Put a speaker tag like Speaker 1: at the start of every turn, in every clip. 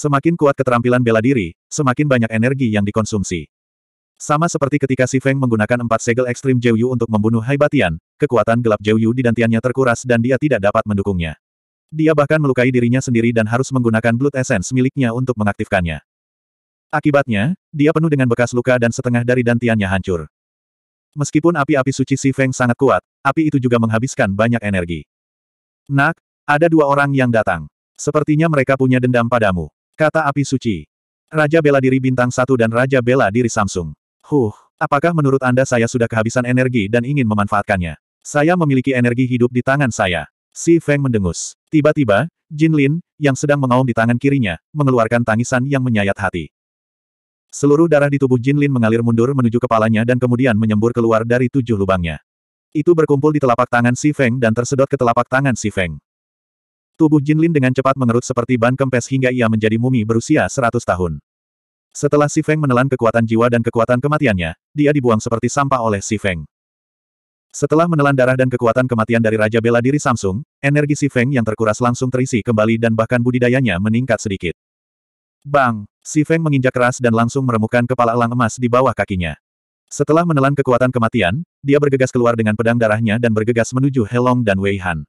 Speaker 1: Semakin kuat keterampilan bela diri, semakin banyak energi yang dikonsumsi. Sama seperti ketika Si Feng menggunakan empat segel ekstrim Jiu untuk membunuh Hai Batian, kekuatan gelap di dantiannya terkuras dan dia tidak dapat mendukungnya. Dia bahkan melukai dirinya sendiri dan harus menggunakan Blood Essence miliknya untuk mengaktifkannya. Akibatnya, dia penuh dengan bekas luka dan setengah dari dantiannya hancur. Meskipun api-api suci Si Feng sangat kuat, api itu juga menghabiskan banyak energi. Nak, ada dua orang yang datang. Sepertinya mereka punya dendam padamu. Kata api suci. Raja bela diri bintang satu dan Raja bela diri Samsung. Huh, apakah menurut Anda saya sudah kehabisan energi dan ingin memanfaatkannya? Saya memiliki energi hidup di tangan saya. Si Feng mendengus. Tiba-tiba, Jin Lin, yang sedang mengaum di tangan kirinya, mengeluarkan tangisan yang menyayat hati. Seluruh darah di tubuh Jin Lin mengalir mundur menuju kepalanya dan kemudian menyembur keluar dari tujuh lubangnya. Itu berkumpul di telapak tangan Si Feng dan tersedot ke telapak tangan Si Feng. Tubuh Jinlin dengan cepat mengerut seperti ban kempes hingga ia menjadi mumi berusia 100 tahun. Setelah Si Feng menelan kekuatan jiwa dan kekuatan kematiannya, dia dibuang seperti sampah oleh Si Feng. Setelah menelan darah dan kekuatan kematian dari Raja Bela Diri Samsung, energi Si Feng yang terkuras langsung terisi kembali dan bahkan budidayanya meningkat sedikit. Bang! Si Feng menginjak keras dan langsung meremukkan kepala elang emas di bawah kakinya. Setelah menelan kekuatan kematian, dia bergegas keluar dengan pedang darahnya dan bergegas menuju Helong dan Wei Han.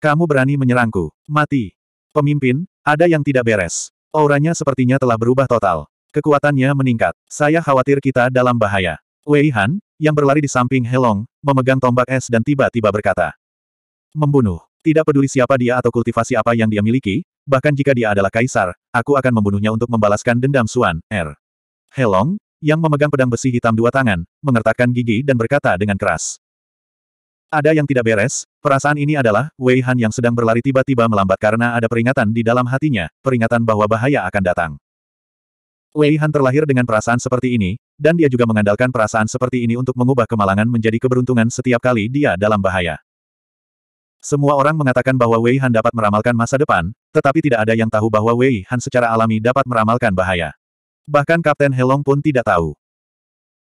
Speaker 1: Kamu berani menyerangku. Mati. Pemimpin, ada yang tidak beres. Auranya sepertinya telah berubah total. Kekuatannya meningkat. Saya khawatir kita dalam bahaya. Wei Han, yang berlari di samping Helong, memegang tombak es dan tiba-tiba berkata. Membunuh. Tidak peduli siapa dia atau kultivasi apa yang dia miliki, bahkan jika dia adalah kaisar, aku akan membunuhnya untuk membalaskan dendam Suan, Er. Helong, yang memegang pedang besi hitam dua tangan, mengertakkan gigi dan berkata dengan keras. Ada yang tidak beres, perasaan ini adalah, Wei Han yang sedang berlari tiba-tiba melambat karena ada peringatan di dalam hatinya, peringatan bahwa bahaya akan datang. Wei Han terlahir dengan perasaan seperti ini, dan dia juga mengandalkan perasaan seperti ini untuk mengubah kemalangan menjadi keberuntungan setiap kali dia dalam bahaya. Semua orang mengatakan bahwa Wei Han dapat meramalkan masa depan, tetapi tidak ada yang tahu bahwa Wei Han secara alami dapat meramalkan bahaya. Bahkan Kapten Helong pun tidak tahu.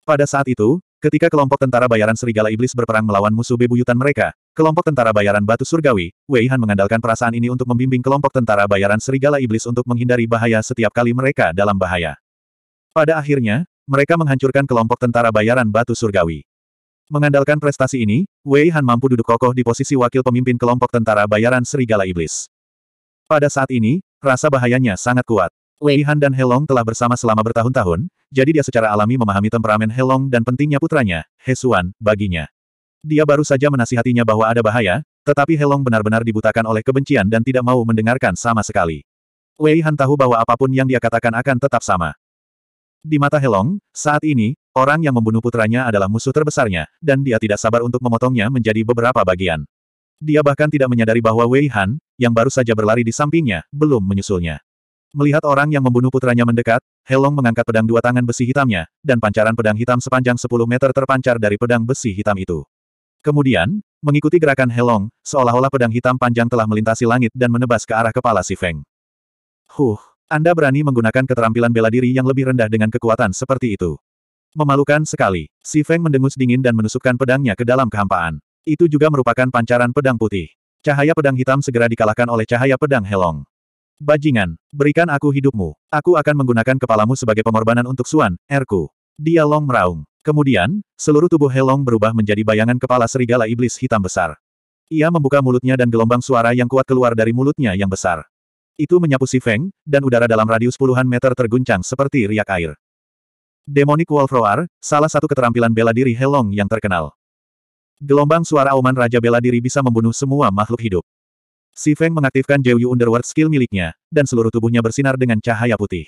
Speaker 1: Pada saat itu, Ketika kelompok tentara bayaran serigala iblis berperang melawan musuh bebuyutan mereka, kelompok tentara bayaran batu surgawi, Wei Han mengandalkan perasaan ini untuk membimbing kelompok tentara bayaran serigala iblis untuk menghindari bahaya setiap kali mereka dalam bahaya. Pada akhirnya, mereka menghancurkan kelompok tentara bayaran batu surgawi. Mengandalkan prestasi ini, Wei Han mampu duduk kokoh di posisi wakil pemimpin kelompok tentara bayaran serigala iblis. Pada saat ini, rasa bahayanya sangat kuat. Wei Han dan Helong telah bersama selama bertahun-tahun, jadi dia secara alami memahami temperamen Helong dan pentingnya putranya, Hesuan, baginya. Dia baru saja menasihatinya bahwa ada bahaya, tetapi Helong benar-benar dibutakan oleh kebencian dan tidak mau mendengarkan sama sekali. Wei Han tahu bahwa apapun yang dia katakan akan tetap sama. Di mata Helong, saat ini, orang yang membunuh putranya adalah musuh terbesarnya, dan dia tidak sabar untuk memotongnya menjadi beberapa bagian. Dia bahkan tidak menyadari bahwa Wei Han, yang baru saja berlari di sampingnya, belum menyusulnya. Melihat orang yang membunuh putranya mendekat, Helong mengangkat pedang dua tangan besi hitamnya, dan pancaran pedang hitam sepanjang 10 meter terpancar dari pedang besi hitam itu. Kemudian, mengikuti gerakan Helong, seolah-olah pedang hitam panjang telah melintasi langit dan menebas ke arah kepala si Feng. Huh, Anda berani menggunakan keterampilan bela diri yang lebih rendah dengan kekuatan seperti itu. Memalukan sekali, si Feng mendengus dingin dan menusukkan pedangnya ke dalam kehampaan. Itu juga merupakan pancaran pedang putih. Cahaya pedang hitam segera dikalahkan oleh cahaya pedang Helong. Bajingan, berikan aku hidupmu. Aku akan menggunakan kepalamu sebagai pengorbanan untuk Suan, Erku. Dia Long meraung. Kemudian, seluruh tubuh Helong berubah menjadi bayangan kepala serigala iblis hitam besar. Ia membuka mulutnya dan gelombang suara yang kuat keluar dari mulutnya yang besar. Itu menyapu si Feng, dan udara dalam radius puluhan meter terguncang seperti riak air. Demonic Wolf Roar, salah satu keterampilan bela diri Helong yang terkenal. Gelombang suara auman Raja Bela Diri bisa membunuh semua makhluk hidup. Si Feng mengaktifkan Jeyu Underworld skill miliknya, dan seluruh tubuhnya bersinar dengan cahaya putih.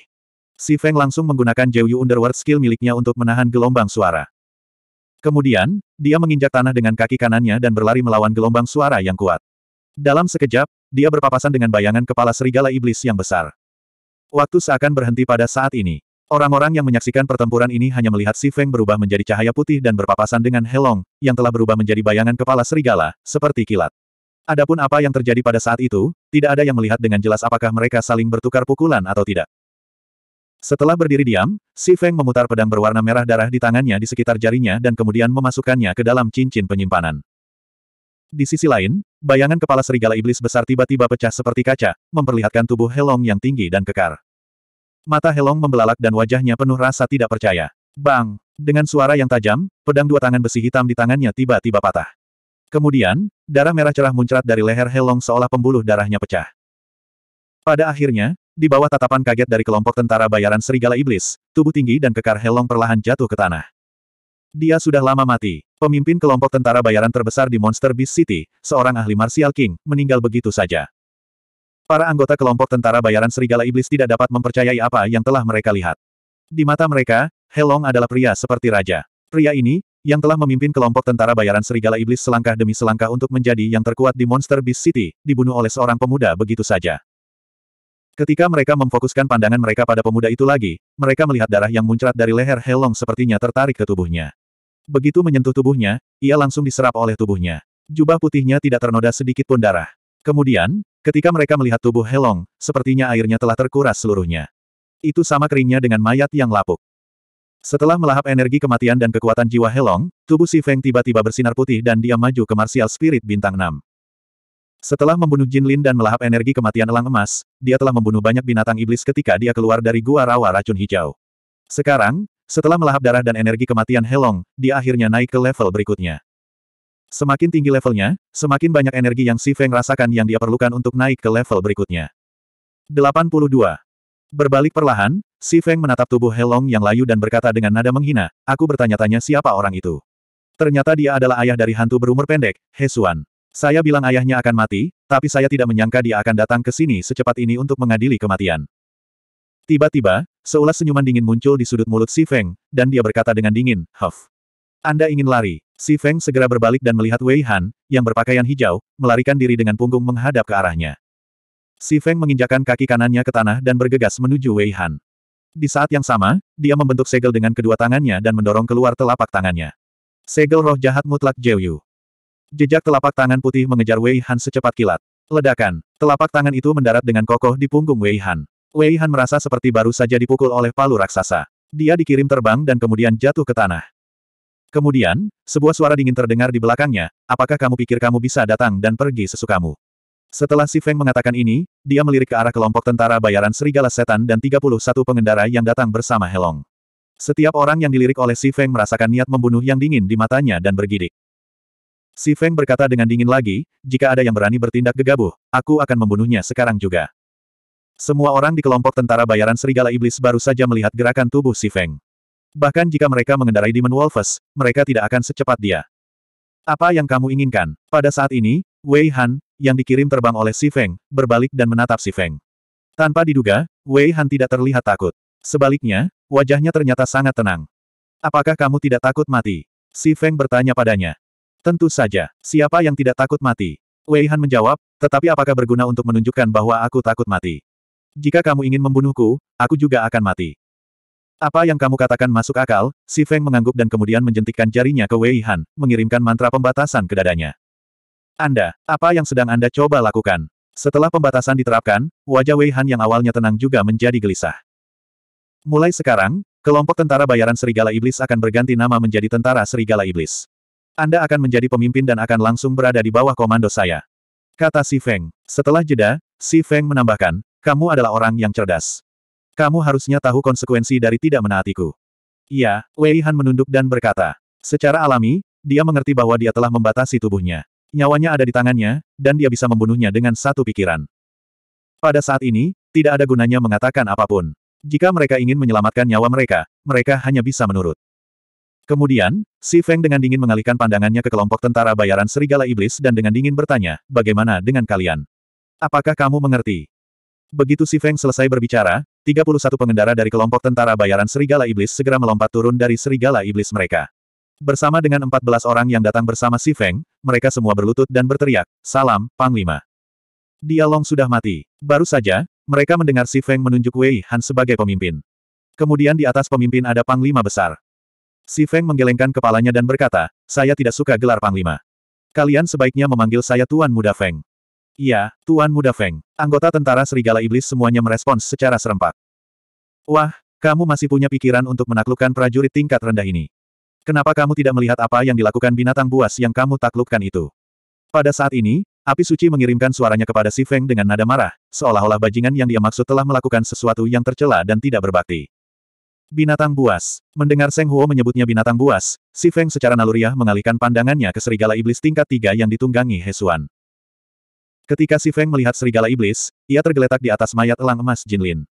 Speaker 1: Si Feng langsung menggunakan Jeyu Underworld skill miliknya untuk menahan gelombang suara. Kemudian, dia menginjak tanah dengan kaki kanannya dan berlari melawan gelombang suara yang kuat. Dalam sekejap, dia berpapasan dengan bayangan kepala serigala iblis yang besar. Waktu seakan berhenti pada saat ini. Orang-orang yang menyaksikan pertempuran ini hanya melihat Si Feng berubah menjadi cahaya putih dan berpapasan dengan Helong, yang telah berubah menjadi bayangan kepala serigala, seperti kilat. Adapun apa yang terjadi pada saat itu, tidak ada yang melihat dengan jelas apakah mereka saling bertukar pukulan atau tidak. Setelah berdiri diam, Si Feng memutar pedang berwarna merah darah di tangannya di sekitar jarinya dan kemudian memasukkannya ke dalam cincin penyimpanan. Di sisi lain, bayangan kepala serigala iblis besar tiba-tiba pecah seperti kaca, memperlihatkan tubuh Helong yang tinggi dan kekar. Mata Helong membelalak dan wajahnya penuh rasa tidak percaya. Bang! Dengan suara yang tajam, pedang dua tangan besi hitam di tangannya tiba-tiba patah. Kemudian, darah merah cerah muncrat dari leher Helong seolah pembuluh darahnya pecah. Pada akhirnya, di bawah tatapan kaget dari kelompok tentara bayaran serigala iblis, tubuh tinggi dan kekar Helong perlahan jatuh ke tanah. Dia sudah lama mati. Pemimpin kelompok tentara bayaran terbesar di Monster Beast City, seorang ahli Martial King, meninggal begitu saja. Para anggota kelompok tentara bayaran serigala iblis tidak dapat mempercayai apa yang telah mereka lihat. Di mata mereka, Helong adalah pria seperti raja. Pria ini, yang telah memimpin kelompok tentara bayaran serigala iblis selangkah demi selangkah untuk menjadi yang terkuat di Monster Beast City, dibunuh oleh seorang pemuda begitu saja. Ketika mereka memfokuskan pandangan mereka pada pemuda itu lagi, mereka melihat darah yang muncrat dari leher Helong sepertinya tertarik ke tubuhnya. Begitu menyentuh tubuhnya, ia langsung diserap oleh tubuhnya. Jubah putihnya tidak ternoda sedikit pun darah. Kemudian, ketika mereka melihat tubuh Helong, sepertinya airnya telah terkuras seluruhnya. Itu sama keringnya dengan mayat yang lapuk. Setelah melahap energi kematian dan kekuatan jiwa Helong, tubuh Si Feng tiba-tiba bersinar putih dan dia maju ke Martial Spirit Bintang 6. Setelah membunuh Jin Lin dan melahap energi kematian elang emas, dia telah membunuh banyak binatang iblis ketika dia keluar dari gua rawa racun hijau. Sekarang, setelah melahap darah dan energi kematian Helong, dia akhirnya naik ke level berikutnya. Semakin tinggi levelnya, semakin banyak energi yang Si Feng rasakan yang dia perlukan untuk naik ke level berikutnya. 82. Berbalik perlahan, Si Feng menatap tubuh Helong yang layu dan berkata dengan nada menghina, aku bertanya-tanya siapa orang itu. Ternyata dia adalah ayah dari hantu berumur pendek, He Xuan. Saya bilang ayahnya akan mati, tapi saya tidak menyangka dia akan datang ke sini secepat ini untuk mengadili kematian. Tiba-tiba, seulas senyuman dingin muncul di sudut mulut Si Feng, dan dia berkata dengan dingin, Huff. Anda ingin lari. Si Feng segera berbalik dan melihat Wei Han, yang berpakaian hijau, melarikan diri dengan punggung menghadap ke arahnya. Si Feng menginjakan kaki kanannya ke tanah dan bergegas menuju Wei Han. Di saat yang sama, dia membentuk segel dengan kedua tangannya dan mendorong keluar telapak tangannya. Segel roh jahat mutlak Jiu Jejak telapak tangan putih mengejar Wei Han secepat kilat. Ledakan. Telapak tangan itu mendarat dengan kokoh di punggung Wei Han. Wei Han merasa seperti baru saja dipukul oleh palu raksasa. Dia dikirim terbang dan kemudian jatuh ke tanah. Kemudian, sebuah suara dingin terdengar di belakangnya, apakah kamu pikir kamu bisa datang dan pergi sesukamu? Setelah Si Feng mengatakan ini, dia melirik ke arah kelompok tentara bayaran serigala setan dan 31 pengendara yang datang bersama Helong. Setiap orang yang dilirik oleh Si Feng merasakan niat membunuh yang dingin di matanya dan bergidik. Si Feng berkata dengan dingin lagi, jika ada yang berani bertindak gegabah, aku akan membunuhnya sekarang juga. Semua orang di kelompok tentara bayaran serigala iblis baru saja melihat gerakan tubuh Si Feng. Bahkan jika mereka mengendarai Demon Wolves, mereka tidak akan secepat dia. Apa yang kamu inginkan? Pada saat ini, Wei Han, yang dikirim terbang oleh Si Feng, berbalik dan menatap Si Feng. Tanpa diduga, Wei Han tidak terlihat takut. Sebaliknya, wajahnya ternyata sangat tenang. Apakah kamu tidak takut mati? Si Feng bertanya padanya. Tentu saja, siapa yang tidak takut mati? Wei Han menjawab, tetapi apakah berguna untuk menunjukkan bahwa aku takut mati? Jika kamu ingin membunuhku, aku juga akan mati. Apa yang kamu katakan masuk akal, Si Feng mengangguk dan kemudian menjentikkan jarinya ke Wei Han, mengirimkan mantra pembatasan ke dadanya. Anda, apa yang sedang Anda coba lakukan? Setelah pembatasan diterapkan, wajah Wei Han yang awalnya tenang juga menjadi gelisah. Mulai sekarang, kelompok tentara bayaran Serigala Iblis akan berganti nama menjadi Tentara Serigala Iblis. Anda akan menjadi pemimpin dan akan langsung berada di bawah komando saya. Kata Si Feng. Setelah jeda, Si Feng menambahkan, kamu adalah orang yang cerdas. Kamu harusnya tahu konsekuensi dari tidak menaatiku. Iya, Wei Han menunduk dan berkata. Secara alami, dia mengerti bahwa dia telah membatasi tubuhnya. Nyawanya ada di tangannya, dan dia bisa membunuhnya dengan satu pikiran. Pada saat ini, tidak ada gunanya mengatakan apapun. Jika mereka ingin menyelamatkan nyawa mereka, mereka hanya bisa menurut. Kemudian, Si Feng dengan dingin mengalihkan pandangannya ke kelompok tentara bayaran serigala iblis dan dengan dingin bertanya, bagaimana dengan kalian? Apakah kamu mengerti? Begitu Si Feng selesai berbicara, 31 pengendara dari kelompok tentara bayaran serigala iblis segera melompat turun dari serigala iblis mereka. Bersama dengan 14 orang yang datang bersama Si Feng, mereka semua berlutut dan berteriak, Salam, Panglima. Dia Long sudah mati. Baru saja, mereka mendengar Si Feng menunjuk Wei Han sebagai pemimpin. Kemudian di atas pemimpin ada Panglima besar. Si Feng menggelengkan kepalanya dan berkata, saya tidak suka gelar Panglima. Kalian sebaiknya memanggil saya Tuan Muda Feng. Iya, Tuan Muda Feng. Anggota tentara Serigala Iblis semuanya merespons secara serempak. Wah, kamu masih punya pikiran untuk menaklukkan prajurit tingkat rendah ini. Kenapa kamu tidak melihat apa yang dilakukan binatang buas yang kamu taklukkan itu? Pada saat ini, api suci mengirimkan suaranya kepada Si Feng dengan nada marah, seolah-olah bajingan yang dia maksud telah melakukan sesuatu yang tercela dan tidak berbakti. Binatang buas. Mendengar Seng Huo menyebutnya binatang buas, Si Feng secara naluriah mengalihkan pandangannya ke serigala iblis tingkat tiga yang ditunggangi He Xuan. Ketika Si Feng melihat serigala iblis, ia tergeletak di atas mayat elang emas Jinlin.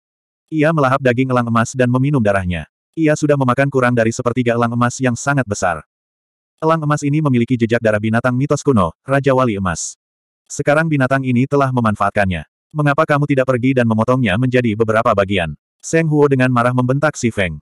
Speaker 1: Ia melahap daging elang emas dan meminum darahnya. Ia sudah memakan kurang dari sepertiga elang emas yang sangat besar. Elang emas ini memiliki jejak darah binatang mitos kuno, Raja Wali Emas. Sekarang binatang ini telah memanfaatkannya. Mengapa kamu tidak pergi dan memotongnya menjadi beberapa bagian? Seng Huo dengan marah membentak Si Feng.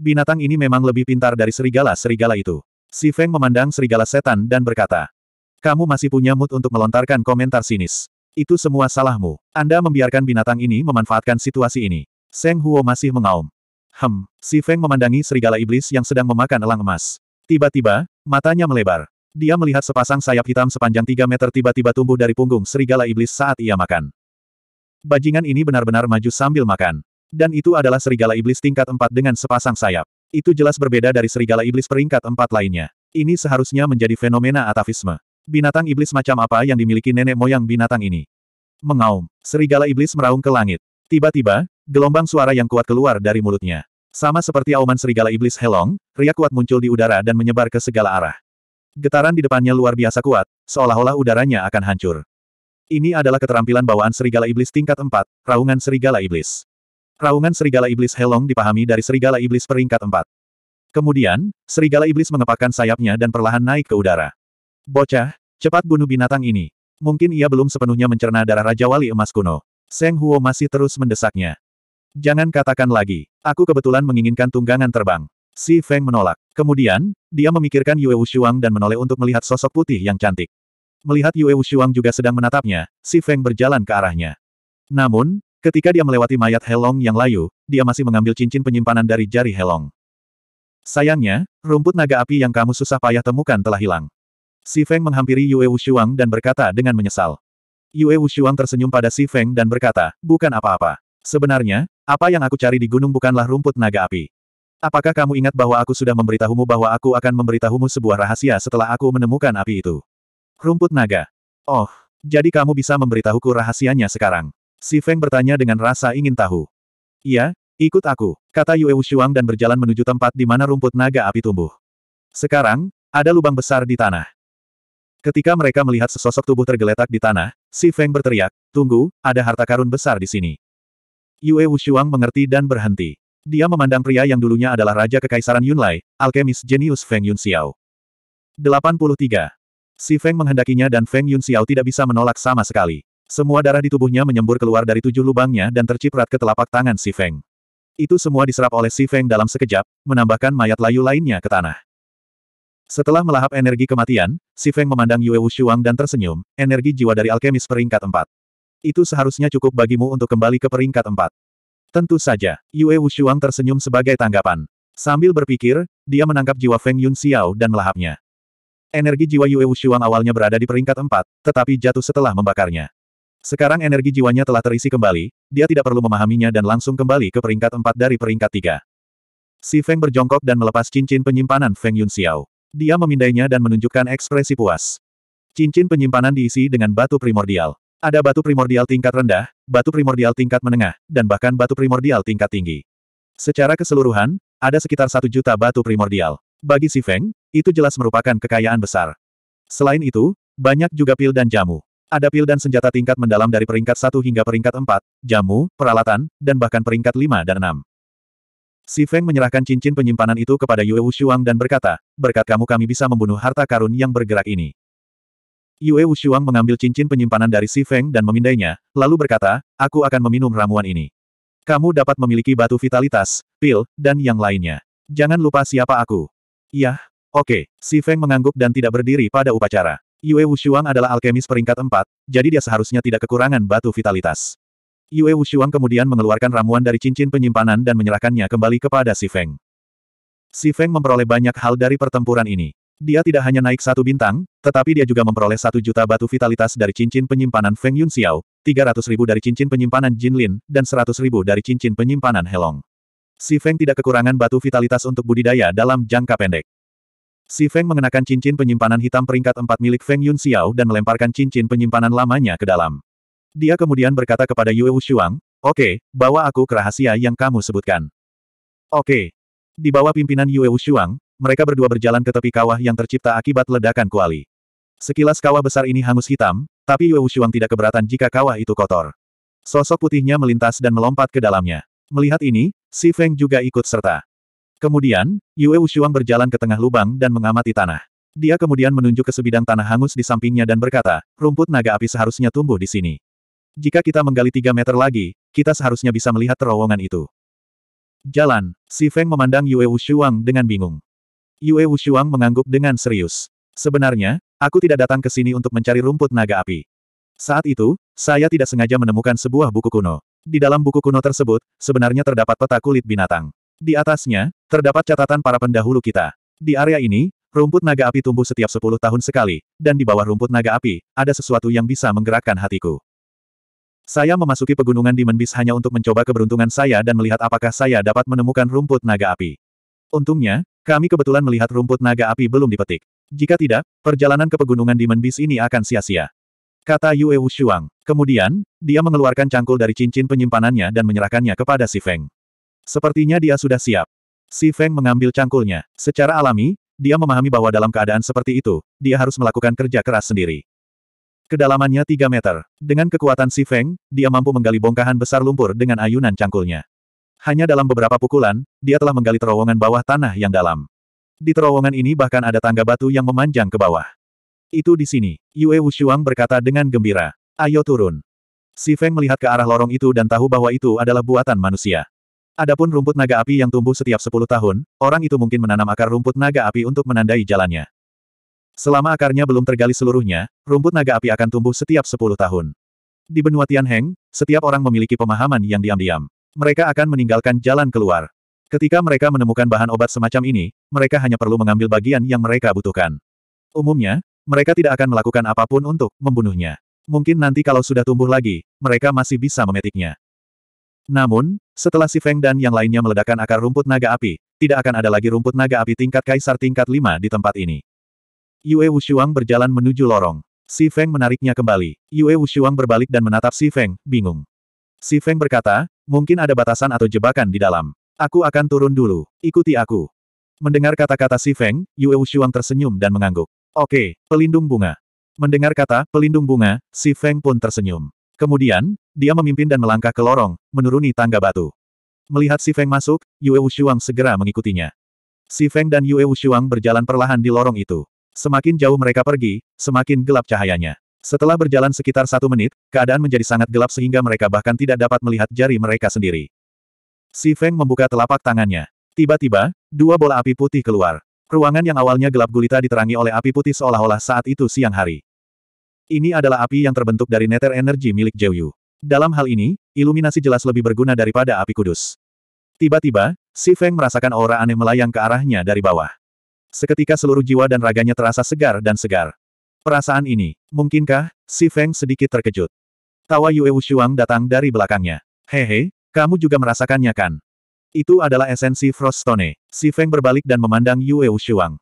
Speaker 1: Binatang ini memang lebih pintar dari serigala-serigala itu. Si Feng memandang serigala setan dan berkata, Kamu masih punya mood untuk melontarkan komentar sinis. Itu semua salahmu. Anda membiarkan binatang ini memanfaatkan situasi ini. Seng Huo masih mengaum. Hem, si Feng memandangi serigala iblis yang sedang memakan elang emas. Tiba-tiba, matanya melebar. Dia melihat sepasang sayap hitam sepanjang 3 meter tiba-tiba tumbuh dari punggung serigala iblis saat ia makan. Bajingan ini benar-benar maju sambil makan. Dan itu adalah serigala iblis tingkat 4 dengan sepasang sayap. Itu jelas berbeda dari serigala iblis peringkat 4 lainnya. Ini seharusnya menjadi fenomena atavisme. Binatang iblis macam apa yang dimiliki nenek moyang binatang ini? Mengaum, serigala iblis meraung ke langit. Tiba-tiba, Gelombang suara yang kuat keluar dari mulutnya. Sama seperti auman serigala iblis Helong, riak kuat muncul di udara dan menyebar ke segala arah. Getaran di depannya luar biasa kuat, seolah-olah udaranya akan hancur. Ini adalah keterampilan bawaan serigala iblis tingkat 4, raungan serigala iblis. Raungan serigala iblis Helong dipahami dari serigala iblis peringkat 4. Kemudian, serigala iblis mengepakkan sayapnya dan perlahan naik ke udara. Bocah, cepat bunuh binatang ini. Mungkin ia belum sepenuhnya mencerna darah Raja Wali Emas kuno. Seng Huo masih terus mendesaknya. Jangan katakan lagi. Aku kebetulan menginginkan tunggangan terbang. Si Feng menolak. Kemudian, dia memikirkan Yue Wushuang dan menoleh untuk melihat sosok putih yang cantik. Melihat Yue Wushuang juga sedang menatapnya, si Feng berjalan ke arahnya. Namun, ketika dia melewati mayat Helong yang layu, dia masih mengambil cincin penyimpanan dari jari Helong. Sayangnya, rumput naga api yang kamu susah payah temukan telah hilang. Si Feng menghampiri Yue Wushuang dan berkata dengan menyesal. Yue Wushuang tersenyum pada Si Feng dan berkata, bukan apa-apa. Sebenarnya, apa yang aku cari di gunung bukanlah rumput naga api. Apakah kamu ingat bahwa aku sudah memberitahumu bahwa aku akan memberitahumu sebuah rahasia setelah aku menemukan api itu? Rumput naga. Oh, jadi kamu bisa memberitahuku rahasianya sekarang? Si Feng bertanya dengan rasa ingin tahu. Iya, ikut aku, kata Yue Wushuang dan berjalan menuju tempat di mana rumput naga api tumbuh. Sekarang, ada lubang besar di tanah. Ketika mereka melihat sesosok tubuh tergeletak di tanah, Si Feng berteriak, tunggu, ada harta karun besar di sini. Yue Wushuang mengerti dan berhenti. Dia memandang pria yang dulunya adalah Raja Kekaisaran Yunlai, alkemis jenius Feng Yunxiao. 83. Si Feng menghendakinya dan Feng Yunxiao tidak bisa menolak sama sekali. Semua darah di tubuhnya menyembur keluar dari tujuh lubangnya dan terciprat ke telapak tangan Si Feng. Itu semua diserap oleh Si Feng dalam sekejap, menambahkan mayat layu lainnya ke tanah. Setelah melahap energi kematian, Si Feng memandang Yue Wushuang dan tersenyum, energi jiwa dari alkemis peringkat 4. Itu seharusnya cukup bagimu untuk kembali ke peringkat empat. Tentu saja, Yue Wushuang tersenyum sebagai tanggapan. Sambil berpikir, dia menangkap jiwa Feng Yun Xiao dan melahapnya. Energi jiwa Yue Wushuang awalnya berada di peringkat empat, tetapi jatuh setelah membakarnya. Sekarang energi jiwanya telah terisi kembali, dia tidak perlu memahaminya dan langsung kembali ke peringkat empat dari peringkat tiga. Si Feng berjongkok dan melepas cincin penyimpanan Feng Yun Xiao. Dia memindainya dan menunjukkan ekspresi puas. Cincin penyimpanan diisi dengan batu primordial. Ada batu primordial tingkat rendah, batu primordial tingkat menengah, dan bahkan batu primordial tingkat tinggi. Secara keseluruhan, ada sekitar satu juta batu primordial. Bagi Si Feng, itu jelas merupakan kekayaan besar. Selain itu, banyak juga pil dan jamu. Ada pil dan senjata tingkat mendalam dari peringkat 1 hingga peringkat 4, jamu, peralatan, dan bahkan peringkat 5 dan 6. Si Feng menyerahkan cincin penyimpanan itu kepada Yue Wushuang dan berkata, berkat kamu kami bisa membunuh harta karun yang bergerak ini. Yue Wushuang mengambil cincin penyimpanan dari Si Feng dan memindainya, lalu berkata, aku akan meminum ramuan ini. Kamu dapat memiliki batu vitalitas, pil, dan yang lainnya. Jangan lupa siapa aku. Yah, oke. Okay. Si Feng mengangguk dan tidak berdiri pada upacara. Yue Wushuang adalah alkemis peringkat 4, jadi dia seharusnya tidak kekurangan batu vitalitas. Yue Wushuang kemudian mengeluarkan ramuan dari cincin penyimpanan dan menyerahkannya kembali kepada Si Feng. Si Feng memperoleh banyak hal dari pertempuran ini. Dia tidak hanya naik satu bintang, tetapi dia juga memperoleh satu juta batu vitalitas dari cincin penyimpanan Feng Yun Xiao, 300 ribu dari cincin penyimpanan Jin Lin, dan 100 ribu dari cincin penyimpanan Helong. Si Feng tidak kekurangan batu vitalitas untuk budidaya dalam jangka pendek. Si Feng mengenakan cincin penyimpanan hitam peringkat 4 milik Feng Yun Xiao dan melemparkan cincin penyimpanan lamanya ke dalam. Dia kemudian berkata kepada Yue Wushuang, Oke, okay, bawa aku ke rahasia yang kamu sebutkan. Oke. Okay. Di bawah pimpinan Yue Wushuang, mereka berdua berjalan ke tepi kawah yang tercipta akibat ledakan kuali. Sekilas kawah besar ini hangus hitam, tapi Yue Wushuang tidak keberatan jika kawah itu kotor. Sosok putihnya melintas dan melompat ke dalamnya. Melihat ini, Si Feng juga ikut serta. Kemudian, Yue Wushuang berjalan ke tengah lubang dan mengamati tanah. Dia kemudian menunjuk ke sebidang tanah hangus di sampingnya dan berkata, rumput naga api seharusnya tumbuh di sini. Jika kita menggali tiga meter lagi, kita seharusnya bisa melihat terowongan itu. Jalan, Si Feng memandang Yue Wushuang dengan bingung. Yue Wushuang mengangguk dengan serius. Sebenarnya, aku tidak datang ke sini untuk mencari rumput naga api. Saat itu, saya tidak sengaja menemukan sebuah buku kuno. Di dalam buku kuno tersebut, sebenarnya terdapat peta kulit binatang. Di atasnya, terdapat catatan para pendahulu kita. Di area ini, rumput naga api tumbuh setiap 10 tahun sekali, dan di bawah rumput naga api, ada sesuatu yang bisa menggerakkan hatiku. Saya memasuki pegunungan di Menbis hanya untuk mencoba keberuntungan saya dan melihat apakah saya dapat menemukan rumput naga api. Untungnya, kami kebetulan melihat rumput naga api belum dipetik. Jika tidak, perjalanan ke pegunungan di Menbis ini akan sia-sia. Kata Yue Wushuang. Kemudian, dia mengeluarkan cangkul dari cincin penyimpanannya dan menyerahkannya kepada Si Feng. Sepertinya dia sudah siap. Si Feng mengambil cangkulnya. Secara alami, dia memahami bahwa dalam keadaan seperti itu, dia harus melakukan kerja keras sendiri. Kedalamannya 3 meter. Dengan kekuatan Si Feng, dia mampu menggali bongkahan besar lumpur dengan ayunan cangkulnya. Hanya dalam beberapa pukulan, dia telah menggali terowongan bawah tanah yang dalam. Di terowongan ini bahkan ada tangga batu yang memanjang ke bawah. Itu di sini, Yue Wushuang berkata dengan gembira. Ayo turun. Si Feng melihat ke arah lorong itu dan tahu bahwa itu adalah buatan manusia. Adapun rumput naga api yang tumbuh setiap 10 tahun, orang itu mungkin menanam akar rumput naga api untuk menandai jalannya. Selama akarnya belum tergali seluruhnya, rumput naga api akan tumbuh setiap 10 tahun. Di benua Tianheng, setiap orang memiliki pemahaman yang diam-diam mereka akan meninggalkan jalan keluar. Ketika mereka menemukan bahan obat semacam ini, mereka hanya perlu mengambil bagian yang mereka butuhkan. Umumnya, mereka tidak akan melakukan apapun untuk membunuhnya. Mungkin nanti kalau sudah tumbuh lagi, mereka masih bisa memetiknya. Namun, setelah si Feng dan yang lainnya meledakkan akar rumput naga api, tidak akan ada lagi rumput naga api tingkat kaisar tingkat 5 di tempat ini. Yue Wushuang berjalan menuju lorong. Si Feng menariknya kembali. Yue Wushuang berbalik dan menatap Si Feng, bingung. Si Feng berkata, mungkin ada batasan atau jebakan di dalam. Aku akan turun dulu. Ikuti aku. Mendengar kata-kata si Feng, Yue Wushuang tersenyum dan mengangguk. Oke, pelindung bunga. Mendengar kata pelindung bunga, si Feng pun tersenyum. Kemudian, dia memimpin dan melangkah ke lorong, menuruni tangga batu. Melihat si Feng masuk, Yue Wushuang segera mengikutinya. Si Feng dan Yue Wushuang berjalan perlahan di lorong itu. Semakin jauh mereka pergi, semakin gelap cahayanya. Setelah berjalan sekitar satu menit, keadaan menjadi sangat gelap sehingga mereka bahkan tidak dapat melihat jari mereka sendiri. Si Feng membuka telapak tangannya. Tiba-tiba, dua bola api putih keluar. Ruangan yang awalnya gelap gulita diterangi oleh api putih seolah-olah saat itu siang hari. Ini adalah api yang terbentuk dari neter energi milik Jeyu. Dalam hal ini, iluminasi jelas lebih berguna daripada api kudus. Tiba-tiba, si Feng merasakan aura aneh melayang ke arahnya dari bawah. Seketika seluruh jiwa dan raganya terasa segar dan segar. Perasaan ini, mungkinkah, si Feng sedikit terkejut. Tawa Yue Wushuang datang dari belakangnya. Hehe, kamu juga merasakannya kan? Itu adalah esensi Frost Stone. Si Feng berbalik dan memandang Yue Wushuang.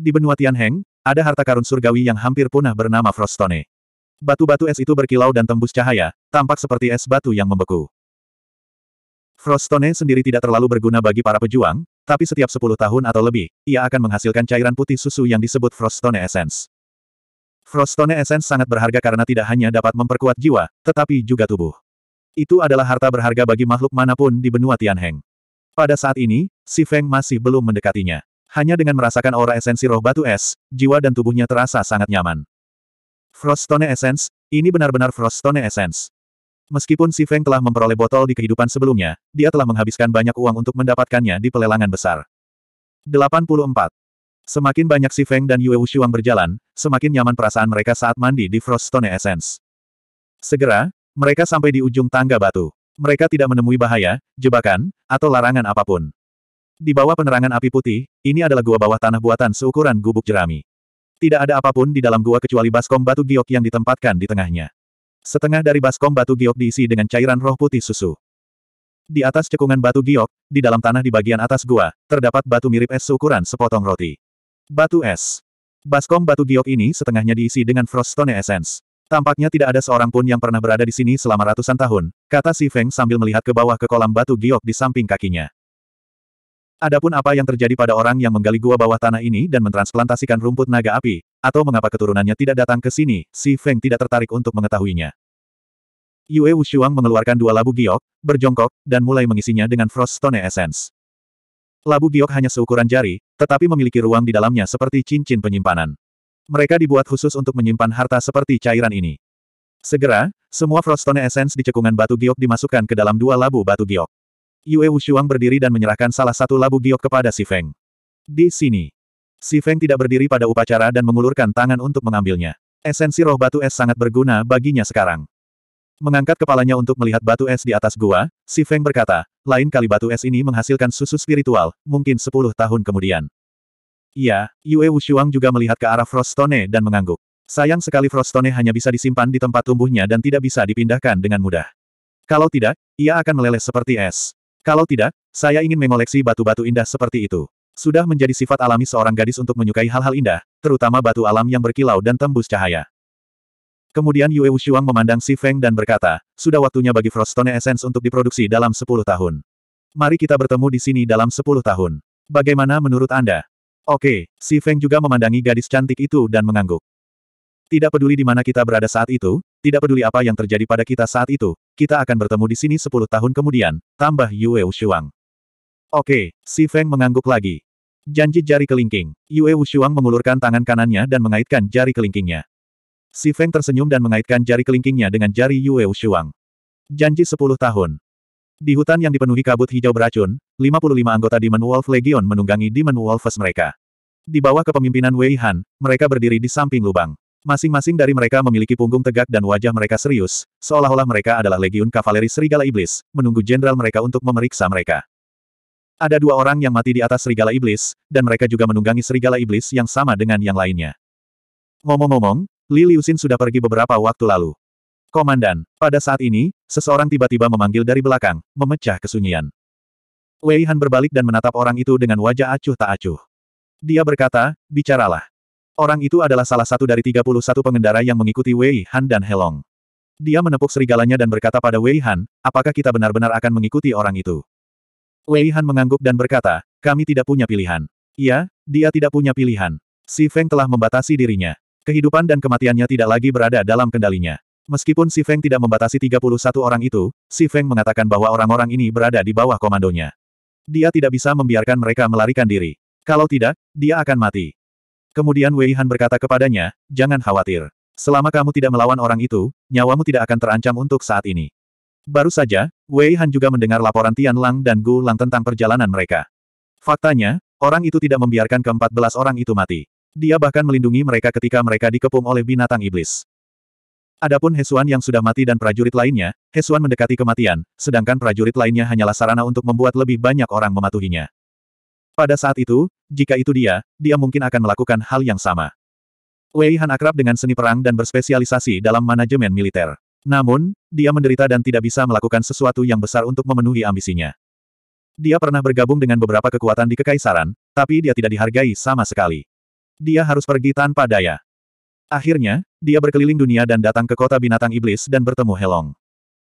Speaker 1: Di benua Tianheng, ada harta karun surgawi yang hampir punah bernama Frost Stone. Batu-batu es itu berkilau dan tembus cahaya, tampak seperti es batu yang membeku. Frostone sendiri tidak terlalu berguna bagi para pejuang, tapi setiap 10 tahun atau lebih, ia akan menghasilkan cairan putih susu yang disebut Frostone Essence. Froststone Essence sangat berharga karena tidak hanya dapat memperkuat jiwa, tetapi juga tubuh. Itu adalah harta berharga bagi makhluk manapun di benua Tianheng. Pada saat ini, si Feng masih belum mendekatinya. Hanya dengan merasakan aura esensi roh batu es, jiwa dan tubuhnya terasa sangat nyaman. Froststone Essence, ini benar-benar Froststone Essence. Meskipun si Feng telah memperoleh botol di kehidupan sebelumnya, dia telah menghabiskan banyak uang untuk mendapatkannya di pelelangan besar. 84. Semakin banyak Si Feng dan Yue Wushuang berjalan, semakin nyaman perasaan mereka saat mandi di Frost Stone Essence. Segera, mereka sampai di ujung tangga batu. Mereka tidak menemui bahaya, jebakan, atau larangan apapun. Di bawah penerangan api putih, ini adalah gua bawah tanah buatan seukuran gubuk jerami. Tidak ada apapun di dalam gua kecuali baskom batu giok yang ditempatkan di tengahnya. Setengah dari baskom batu giok diisi dengan cairan roh putih susu. Di atas cekungan batu giok, di dalam tanah di bagian atas gua, terdapat batu mirip es seukuran sepotong roti. Batu es. Baskom batu giok ini setengahnya diisi dengan Froststone Essence. Tampaknya tidak ada seorang pun yang pernah berada di sini selama ratusan tahun, kata Si Feng sambil melihat ke bawah ke kolam batu giok di samping kakinya. Adapun apa yang terjadi pada orang yang menggali gua bawah tanah ini dan mentransplantasikan rumput naga api, atau mengapa keturunannya tidak datang ke sini, Si Feng tidak tertarik untuk mengetahuinya. Yue Wushuang mengeluarkan dua labu giok, berjongkok, dan mulai mengisinya dengan Froststone Essence. Labu giok hanya seukuran jari, tetapi memiliki ruang di dalamnya seperti cincin penyimpanan. Mereka dibuat khusus untuk menyimpan harta seperti cairan ini. Segera, semua Froststone Essence di cekungan batu giok dimasukkan ke dalam dua labu batu giok. Yue Wushuang berdiri dan menyerahkan salah satu labu giok kepada Si Feng. Di sini. Si Feng tidak berdiri pada upacara dan mengulurkan tangan untuk mengambilnya. Esensi roh batu es sangat berguna baginya sekarang. Mengangkat kepalanya untuk melihat batu es di atas gua, si Feng berkata, lain kali batu es ini menghasilkan susu spiritual, mungkin sepuluh tahun kemudian. Iya, Yue Wushuang juga melihat ke arah Frost Frostone dan mengangguk. Sayang sekali Frost Frostone hanya bisa disimpan di tempat tumbuhnya dan tidak bisa dipindahkan dengan mudah. Kalau tidak, ia akan meleleh seperti es. Kalau tidak, saya ingin mengoleksi batu-batu indah seperti itu. Sudah menjadi sifat alami seorang gadis untuk menyukai hal-hal indah, terutama batu alam yang berkilau dan tembus cahaya. Kemudian Yue Wuxiang memandang Si Feng dan berkata, sudah waktunya bagi Frost Tone Essence untuk diproduksi dalam 10 tahun. Mari kita bertemu di sini dalam 10 tahun. Bagaimana menurut Anda? Oke, Si Feng juga memandangi gadis cantik itu dan mengangguk. Tidak peduli di mana kita berada saat itu, tidak peduli apa yang terjadi pada kita saat itu, kita akan bertemu di sini 10 tahun kemudian, tambah Yue Wuxiang. Oke, Si Feng mengangguk lagi. Janji jari kelingking. Yue Wuxiang mengulurkan tangan kanannya dan mengaitkan jari kelingkingnya. Si Feng tersenyum dan mengaitkan jari kelingkingnya dengan jari Yue Shuang. Janji 10 tahun. Di hutan yang dipenuhi kabut hijau beracun, 55 anggota Demon Wolf Legion menunggangi Demon Wolves mereka. Di bawah kepemimpinan Wei Han, mereka berdiri di samping lubang. Masing-masing dari mereka memiliki punggung tegak dan wajah mereka serius, seolah-olah mereka adalah legiun kavaleri serigala iblis, menunggu jenderal mereka untuk memeriksa mereka. Ada dua orang yang mati di atas serigala iblis, dan mereka juga menunggangi serigala iblis yang sama dengan yang lainnya. Ngomong-ngomong, Li Liusin sudah pergi beberapa waktu lalu. Komandan, pada saat ini, seseorang tiba-tiba memanggil dari belakang, memecah kesunyian. Wei Han berbalik dan menatap orang itu dengan wajah acuh tak acuh. Dia berkata, bicaralah. Orang itu adalah salah satu dari 31 pengendara yang mengikuti Wei Han dan Helong. Dia menepuk serigalanya dan berkata pada Wei Han, apakah kita benar-benar akan mengikuti orang itu? Wei Han mengangguk dan berkata, kami tidak punya pilihan. Iya, dia tidak punya pilihan. Si Feng telah membatasi dirinya. Kehidupan dan kematiannya tidak lagi berada dalam kendalinya. Meskipun Si Feng tidak membatasi 31 orang itu, Si Feng mengatakan bahwa orang-orang ini berada di bawah komandonya. Dia tidak bisa membiarkan mereka melarikan diri. Kalau tidak, dia akan mati. Kemudian Wei Han berkata kepadanya, jangan khawatir. Selama kamu tidak melawan orang itu, nyawamu tidak akan terancam untuk saat ini. Baru saja, Wei Han juga mendengar laporan Tian Lang dan Gu Lang tentang perjalanan mereka. Faktanya, orang itu tidak membiarkan keempat belas orang itu mati. Dia bahkan melindungi mereka ketika mereka dikepung oleh binatang iblis. Adapun Hesuan yang sudah mati dan prajurit lainnya, Hesuan mendekati kematian, sedangkan prajurit lainnya hanyalah sarana untuk membuat lebih banyak orang mematuhinya. Pada saat itu, jika itu dia, dia mungkin akan melakukan hal yang sama. Wei Han akrab dengan seni perang dan berspesialisasi dalam manajemen militer. Namun, dia menderita dan tidak bisa melakukan sesuatu yang besar untuk memenuhi ambisinya. Dia pernah bergabung dengan beberapa kekuatan di kekaisaran, tapi dia tidak dihargai sama sekali. Dia harus pergi tanpa daya. Akhirnya, dia berkeliling dunia dan datang ke kota binatang iblis dan bertemu Helong.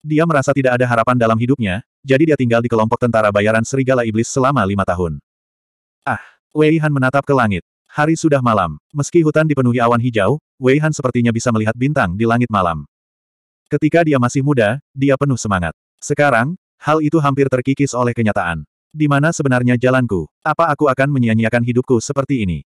Speaker 1: Dia merasa tidak ada harapan dalam hidupnya, jadi dia tinggal di kelompok tentara bayaran serigala iblis selama lima tahun. Ah, Wei Han menatap ke langit. Hari sudah malam. Meski hutan dipenuhi awan hijau, Wei Han sepertinya bisa melihat bintang di langit malam. Ketika dia masih muda, dia penuh semangat. Sekarang, hal itu hampir terkikis oleh kenyataan. Di mana sebenarnya jalanku? Apa aku akan menyia-nyiakan hidupku seperti ini?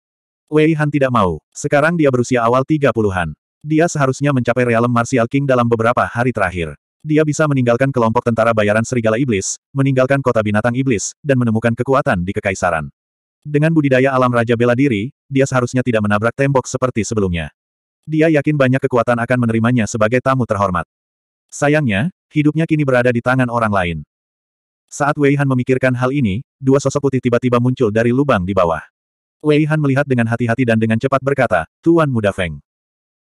Speaker 1: Wei Han tidak mau. Sekarang dia berusia awal 30-an. Dia seharusnya mencapai realem Martial King dalam beberapa hari terakhir. Dia bisa meninggalkan kelompok tentara bayaran serigala iblis, meninggalkan kota binatang iblis, dan menemukan kekuatan di kekaisaran. Dengan budidaya alam Raja Bela Diri, dia seharusnya tidak menabrak tembok seperti sebelumnya. Dia yakin banyak kekuatan akan menerimanya sebagai tamu terhormat. Sayangnya, hidupnya kini berada di tangan orang lain. Saat Wei Han memikirkan hal ini, dua sosok putih tiba-tiba muncul dari lubang di bawah. Wei Han melihat dengan hati-hati dan dengan cepat berkata, Tuan Muda Feng.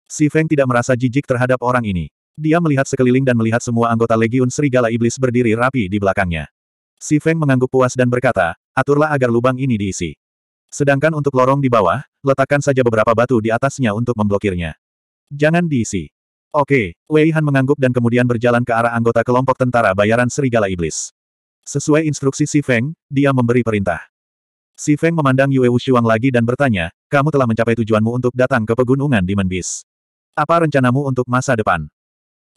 Speaker 1: Si Feng tidak merasa jijik terhadap orang ini. Dia melihat sekeliling dan melihat semua anggota Legiun Serigala Iblis berdiri rapi di belakangnya. Si Feng mengangguk puas dan berkata, aturlah agar lubang ini diisi. Sedangkan untuk lorong di bawah, letakkan saja beberapa batu di atasnya untuk memblokirnya. Jangan diisi. Oke, Wei Han mengangguk dan kemudian berjalan ke arah anggota kelompok tentara bayaran Serigala Iblis. Sesuai instruksi Si Feng, dia memberi perintah. Si Feng memandang Yue Wushuang lagi dan bertanya, kamu telah mencapai tujuanmu untuk datang ke pegunungan di Beast. Apa rencanamu untuk masa depan?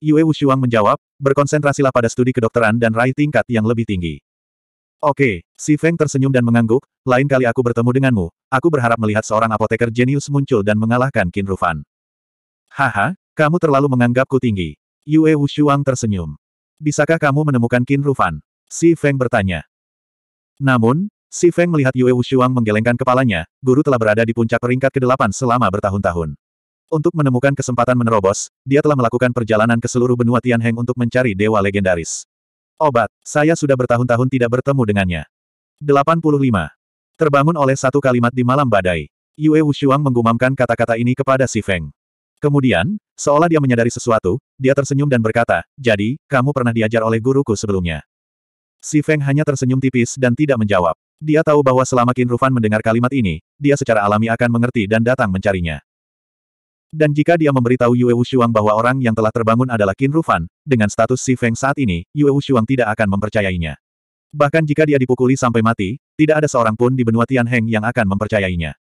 Speaker 1: Yue Wushuang menjawab, berkonsentrasilah pada studi kedokteran dan raih tingkat yang lebih tinggi. Oke, Si Feng tersenyum dan mengangguk, lain kali aku bertemu denganmu, aku berharap melihat seorang apoteker jenius muncul dan mengalahkan Qin Rufan. Haha, kamu terlalu menganggapku tinggi. Yue Wushuang tersenyum. Bisakah kamu menemukan Qin Rufan? Si Feng bertanya. Namun, Si Feng melihat Yue Wushuang menggelengkan kepalanya, guru telah berada di puncak peringkat ke-8 selama bertahun-tahun. Untuk menemukan kesempatan menerobos, dia telah melakukan perjalanan ke seluruh benua Tianheng untuk mencari dewa legendaris. Obat, saya sudah bertahun-tahun tidak bertemu dengannya. 85. Terbangun oleh satu kalimat di malam badai. Yue Wushuang menggumamkan kata-kata ini kepada si Feng. Kemudian, seolah dia menyadari sesuatu, dia tersenyum dan berkata, jadi, kamu pernah diajar oleh guruku sebelumnya. Si Feng hanya tersenyum tipis dan tidak menjawab. Dia tahu bahwa selama Rufan mendengar kalimat ini, dia secara alami akan mengerti dan datang mencarinya. Dan jika dia memberitahu Yue Wushuang bahwa orang yang telah terbangun adalah Rufan, dengan status Si Feng saat ini, Yue Wushuang tidak akan mempercayainya. Bahkan jika dia dipukuli sampai mati, tidak ada seorang pun di benua Tianheng yang akan mempercayainya.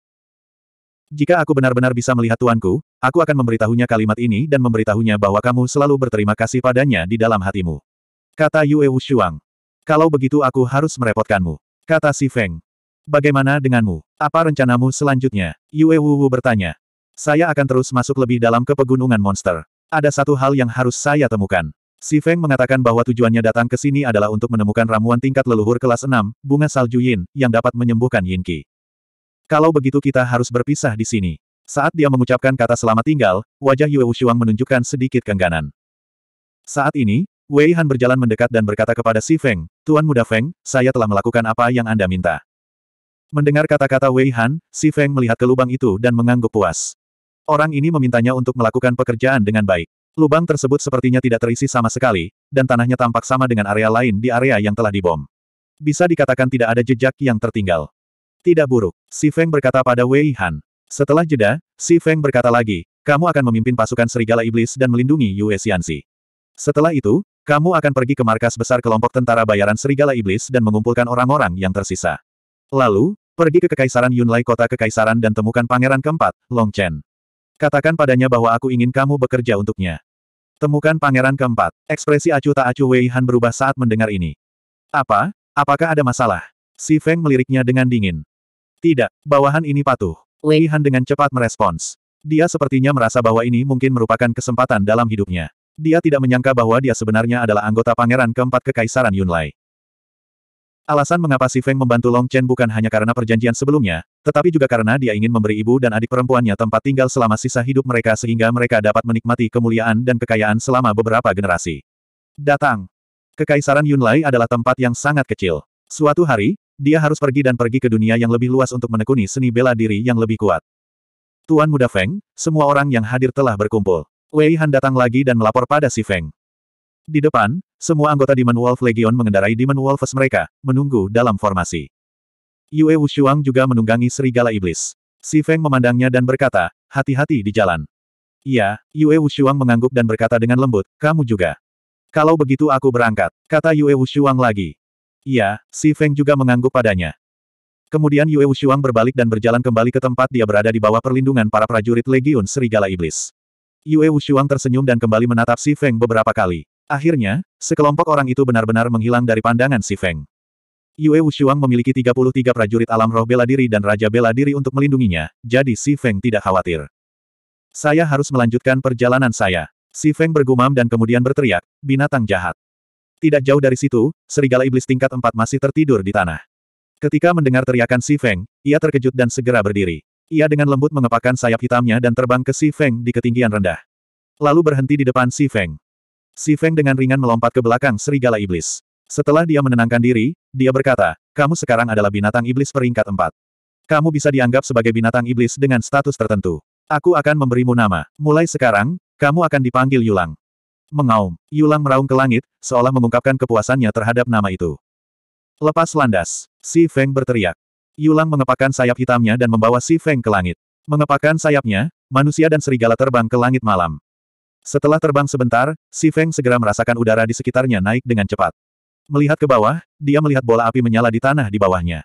Speaker 1: Jika aku benar-benar bisa melihat tuanku, aku akan memberitahunya kalimat ini dan memberitahunya bahwa kamu selalu berterima kasih padanya di dalam hatimu. Kata Yue Wushuang. Kalau begitu aku harus merepotkanmu. Kata si Feng. Bagaimana denganmu? Apa rencanamu selanjutnya? Yue Wuwu bertanya. Saya akan terus masuk lebih dalam ke pegunungan monster. Ada satu hal yang harus saya temukan. Si Feng mengatakan bahwa tujuannya datang ke sini adalah untuk menemukan ramuan tingkat leluhur kelas 6, bunga salju yin, yang dapat menyembuhkan yin qi. Kalau begitu kita harus berpisah di sini. Saat dia mengucapkan kata selamat tinggal, wajah Yue Wushuang menunjukkan sedikit kengganan. Saat ini, Wei Han berjalan mendekat dan berkata kepada Si Feng, Tuan Muda Feng, saya telah melakukan apa yang Anda minta. Mendengar kata-kata Wei Han, Si Feng melihat ke lubang itu dan mengangguk puas. Orang ini memintanya untuk melakukan pekerjaan dengan baik. Lubang tersebut sepertinya tidak terisi sama sekali, dan tanahnya tampak sama dengan area lain di area yang telah dibom. Bisa dikatakan tidak ada jejak yang tertinggal. Tidak buruk, Si Feng berkata pada Wei Han. Setelah jeda, Si Feng berkata lagi, kamu akan memimpin pasukan Serigala Iblis dan melindungi Yue Xianxi. Setelah itu, kamu akan pergi ke markas besar kelompok tentara bayaran Serigala Iblis dan mengumpulkan orang-orang yang tersisa. Lalu, pergi ke Kekaisaran Yunlai Kota Kekaisaran dan temukan pangeran keempat, Long Chen. Katakan padanya bahwa aku ingin kamu bekerja untuknya. Temukan pangeran keempat. Ekspresi acu tak acu Wei Han berubah saat mendengar ini. Apa? Apakah ada masalah? Si Feng meliriknya dengan dingin. Tidak, bawahan ini patuh. Wei Han dengan cepat merespons. Dia sepertinya merasa bahwa ini mungkin merupakan kesempatan dalam hidupnya. Dia tidak menyangka bahwa dia sebenarnya adalah anggota pangeran keempat Kekaisaran Yunlai. Alasan mengapa Si Feng membantu Long Chen bukan hanya karena perjanjian sebelumnya, tetapi juga karena dia ingin memberi ibu dan adik perempuannya tempat tinggal selama sisa hidup mereka sehingga mereka dapat menikmati kemuliaan dan kekayaan selama beberapa generasi. Datang. Kekaisaran Yunlai adalah tempat yang sangat kecil. Suatu hari, dia harus pergi dan pergi ke dunia yang lebih luas untuk menekuni seni bela diri yang lebih kuat. Tuan Muda Feng, semua orang yang hadir telah berkumpul. Wei Han datang lagi dan melapor pada Si Feng. Di depan, semua anggota Demon Wolf Legion mengendarai Demon Wolves mereka, menunggu dalam formasi. Yue Wushuang juga menunggangi serigala iblis. Si Feng memandangnya dan berkata, hati-hati di jalan. Iya, Yue Wushuang mengangguk dan berkata dengan lembut, kamu juga. Kalau begitu aku berangkat, kata Yue Wushuang lagi. Iya, Si Feng juga mengangguk padanya. Kemudian Yue Wushuang berbalik dan berjalan kembali ke tempat dia berada di bawah perlindungan para prajurit Legion Serigala Iblis. Yue Wushuang tersenyum dan kembali menatap Si Feng beberapa kali. Akhirnya, sekelompok orang itu benar-benar menghilang dari pandangan Si Feng. Yue Wushuang memiliki 33 prajurit alam roh bela diri dan Raja bela diri untuk melindunginya, jadi Si Feng tidak khawatir. Saya harus melanjutkan perjalanan saya. Si Feng bergumam dan kemudian berteriak, binatang jahat. Tidak jauh dari situ, serigala iblis tingkat 4 masih tertidur di tanah. Ketika mendengar teriakan Si Feng, ia terkejut dan segera berdiri. Ia dengan lembut mengepakkan sayap hitamnya dan terbang ke Si Feng di ketinggian rendah. Lalu berhenti di depan Si Feng. Si Feng dengan ringan melompat ke belakang serigala iblis. Setelah dia menenangkan diri, dia berkata, kamu sekarang adalah binatang iblis peringkat empat. Kamu bisa dianggap sebagai binatang iblis dengan status tertentu. Aku akan memberimu nama. Mulai sekarang, kamu akan dipanggil Yulang. Mengaum, Yulang meraung ke langit, seolah mengungkapkan kepuasannya terhadap nama itu. Lepas landas, Si Feng berteriak. Yulang mengepakkan sayap hitamnya dan membawa Si Feng ke langit. Mengepakkan sayapnya, manusia dan serigala terbang ke langit malam. Setelah terbang sebentar, Si Feng segera merasakan udara di sekitarnya naik dengan cepat. Melihat ke bawah, dia melihat bola api menyala di tanah di bawahnya.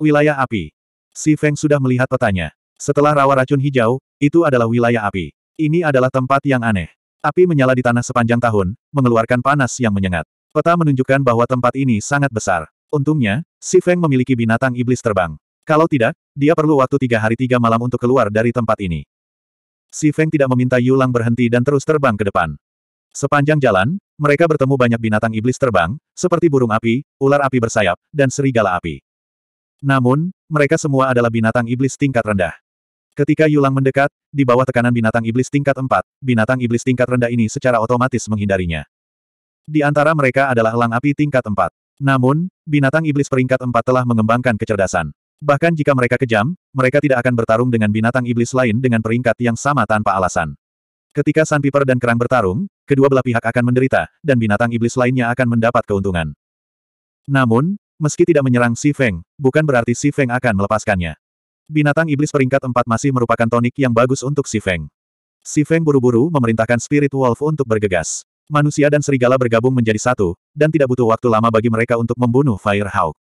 Speaker 1: Wilayah api. Si Feng sudah melihat petanya. Setelah rawa racun hijau, itu adalah wilayah api. Ini adalah tempat yang aneh. Api menyala di tanah sepanjang tahun, mengeluarkan panas yang menyengat. Peta menunjukkan bahwa tempat ini sangat besar. Untungnya, si Feng memiliki binatang iblis terbang. Kalau tidak, dia perlu waktu tiga hari tiga malam untuk keluar dari tempat ini. Si Feng tidak meminta Yulang berhenti dan terus terbang ke depan. Sepanjang jalan, mereka bertemu banyak binatang iblis terbang, seperti burung api, ular api bersayap, dan serigala api. Namun, mereka semua adalah binatang iblis tingkat rendah. Ketika Yulang mendekat, di bawah tekanan binatang iblis tingkat 4, binatang iblis tingkat rendah ini secara otomatis menghindarinya. Di antara mereka adalah elang api tingkat 4. Namun, binatang iblis peringkat empat telah mengembangkan kecerdasan. Bahkan jika mereka kejam, mereka tidak akan bertarung dengan binatang iblis lain dengan peringkat yang sama tanpa alasan. Ketika Sunpiper dan Kerang bertarung, kedua belah pihak akan menderita, dan binatang iblis lainnya akan mendapat keuntungan. Namun, meski tidak menyerang Si Feng, bukan berarti Si Feng akan melepaskannya. Binatang iblis peringkat empat masih merupakan tonik yang bagus untuk Si Feng. Si Feng buru-buru memerintahkan Spirit Wolf untuk bergegas. Manusia dan serigala bergabung menjadi satu, dan tidak butuh waktu lama bagi mereka untuk membunuh Firehawk.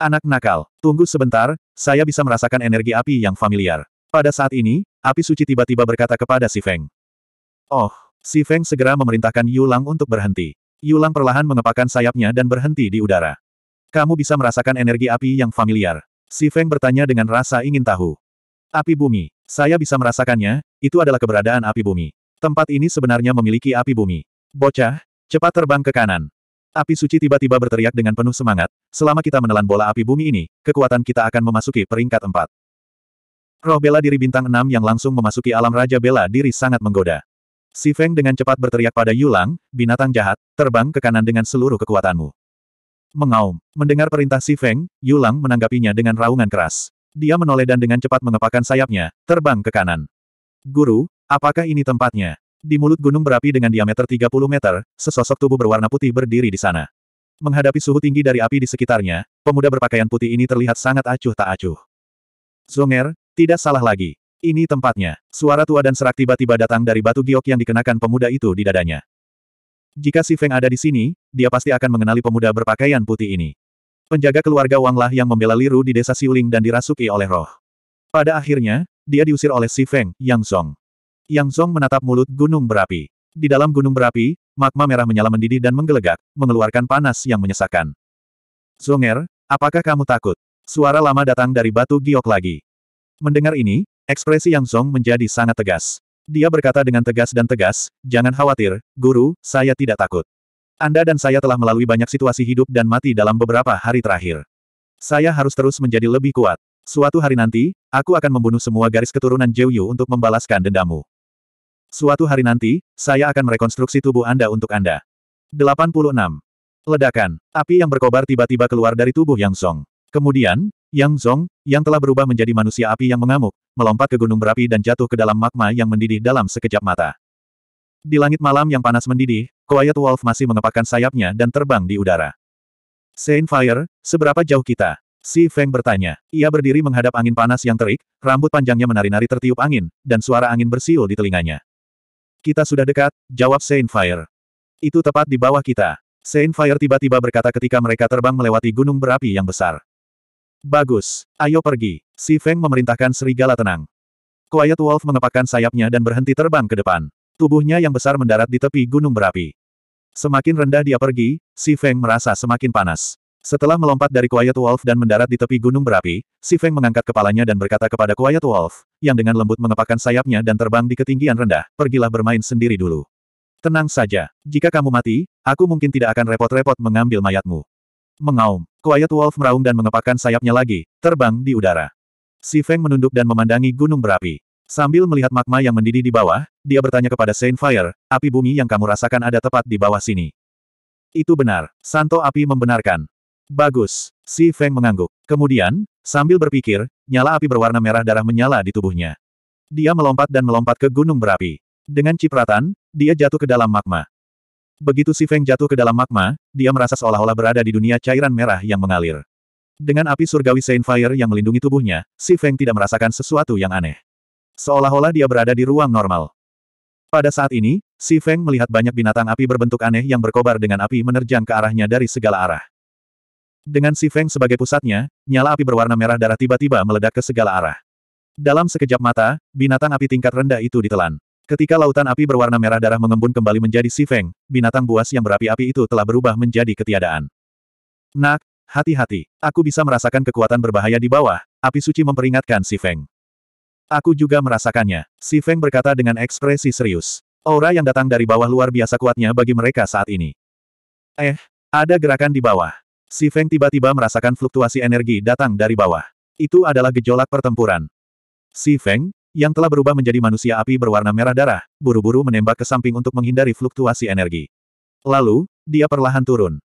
Speaker 1: Anak nakal, tunggu sebentar, saya bisa merasakan energi api yang familiar. Pada saat ini, api suci tiba-tiba berkata kepada Si Feng. Oh, Si Feng segera memerintahkan Yulang untuk berhenti. Yulang perlahan mengepakkan sayapnya dan berhenti di udara. Kamu bisa merasakan energi api yang familiar. Si Feng bertanya dengan rasa ingin tahu. Api bumi. Saya bisa merasakannya, itu adalah keberadaan api bumi. Tempat ini sebenarnya memiliki api bumi. Bocah, cepat terbang ke kanan. Api suci tiba-tiba berteriak dengan penuh semangat, selama kita menelan bola api bumi ini, kekuatan kita akan memasuki peringkat empat. Roh bela diri bintang enam yang langsung memasuki alam Raja Bela diri sangat menggoda. Si Feng dengan cepat berteriak pada Yulang, binatang jahat, terbang ke kanan dengan seluruh kekuatanmu. Mengaum. Mendengar perintah Si Feng, Yulang menanggapinya dengan raungan keras. Dia menoleh dan dengan cepat mengepakkan sayapnya, terbang ke kanan. Guru, apakah ini tempatnya? Di mulut gunung berapi dengan diameter 30 meter, sesosok tubuh berwarna putih berdiri di sana. Menghadapi suhu tinggi dari api di sekitarnya, pemuda berpakaian putih ini terlihat sangat acuh tak acuh. Zonger, tidak salah lagi. Ini tempatnya. Suara tua dan serak tiba-tiba datang dari batu giok yang dikenakan pemuda itu di dadanya. Jika si Feng ada di sini, dia pasti akan mengenali pemuda berpakaian putih ini. Penjaga keluarga Wanglah yang membela Liru di desa Siuling dan dirasuki oleh roh. Pada akhirnya, dia diusir oleh si Feng, Yang Song. Yang Zhong menatap mulut gunung berapi. Di dalam gunung berapi, magma merah menyala mendidih dan menggelegak, mengeluarkan panas yang menyesakkan. Zonger, apakah kamu takut? Suara lama datang dari batu giok lagi. Mendengar ini, ekspresi Yang Zhong menjadi sangat tegas. Dia berkata dengan tegas dan tegas, jangan khawatir, guru, saya tidak takut. Anda dan saya telah melalui banyak situasi hidup dan mati dalam beberapa hari terakhir. Saya harus terus menjadi lebih kuat. Suatu hari nanti, aku akan membunuh semua garis keturunan Jiu untuk membalaskan dendamu. Suatu hari nanti, saya akan merekonstruksi tubuh Anda untuk Anda. 86. Ledakan. Api yang berkobar tiba-tiba keluar dari tubuh Yang Zong. Kemudian, Yang Zong, yang telah berubah menjadi manusia api yang mengamuk, melompat ke gunung berapi dan jatuh ke dalam magma yang mendidih dalam sekejap mata. Di langit malam yang panas mendidih, Quiet Wolf masih mengepakkan sayapnya dan terbang di udara. Saint Fire, seberapa jauh kita? Si Feng bertanya. Ia berdiri menghadap angin panas yang terik, rambut panjangnya menari-nari tertiup angin, dan suara angin bersiul di telinganya. Kita sudah dekat, jawab Saint Fire. Itu tepat di bawah kita. Saint Fire tiba-tiba berkata ketika mereka terbang melewati gunung berapi yang besar. Bagus, ayo pergi. Si Feng memerintahkan serigala tenang. Quiet Wolf mengepakkan sayapnya dan berhenti terbang ke depan. Tubuhnya yang besar mendarat di tepi gunung berapi. Semakin rendah dia pergi, si Feng merasa semakin panas. Setelah melompat dari Quiet Wolf dan mendarat di tepi gunung berapi, si Feng mengangkat kepalanya dan berkata kepada Quiet Wolf, yang dengan lembut mengepakkan sayapnya dan terbang di ketinggian rendah, pergilah bermain sendiri dulu. Tenang saja, jika kamu mati, aku mungkin tidak akan repot-repot mengambil mayatmu. Mengaum, Quiet Wolf meraung dan mengepakkan sayapnya lagi, terbang di udara. Si Feng menunduk dan memandangi gunung berapi. Sambil melihat magma yang mendidih di bawah, dia bertanya kepada Saint Fire, api bumi yang kamu rasakan ada tepat di bawah sini. Itu benar, Santo Api membenarkan. Bagus, Si Feng mengangguk. Kemudian, sambil berpikir, nyala api berwarna merah darah menyala di tubuhnya. Dia melompat dan melompat ke gunung berapi. Dengan cipratan, dia jatuh ke dalam magma. Begitu si Feng jatuh ke dalam magma, dia merasa seolah-olah berada di dunia cairan merah yang mengalir. Dengan api surgawi Saint Fire yang melindungi tubuhnya, si Feng tidak merasakan sesuatu yang aneh. Seolah-olah dia berada di ruang normal. Pada saat ini, si Feng melihat banyak binatang api berbentuk aneh yang berkobar dengan api menerjang ke arahnya dari segala arah. Dengan si Feng sebagai pusatnya, nyala api berwarna merah darah tiba-tiba meledak ke segala arah. Dalam sekejap mata, binatang api tingkat rendah itu ditelan. Ketika lautan api berwarna merah darah mengembun kembali menjadi si Feng, binatang buas yang berapi-api itu telah berubah menjadi ketiadaan. Nak, hati-hati. Aku bisa merasakan kekuatan berbahaya di bawah, api suci memperingatkan si Feng. Aku juga merasakannya, si Feng berkata dengan ekspresi serius. Aura yang datang dari bawah luar biasa kuatnya bagi mereka saat ini. Eh, ada gerakan di bawah. Si Feng tiba-tiba merasakan fluktuasi energi datang dari bawah. Itu adalah gejolak pertempuran. Si Feng, yang telah berubah menjadi manusia api berwarna merah darah, buru-buru menembak ke samping untuk menghindari fluktuasi energi. Lalu, dia perlahan turun.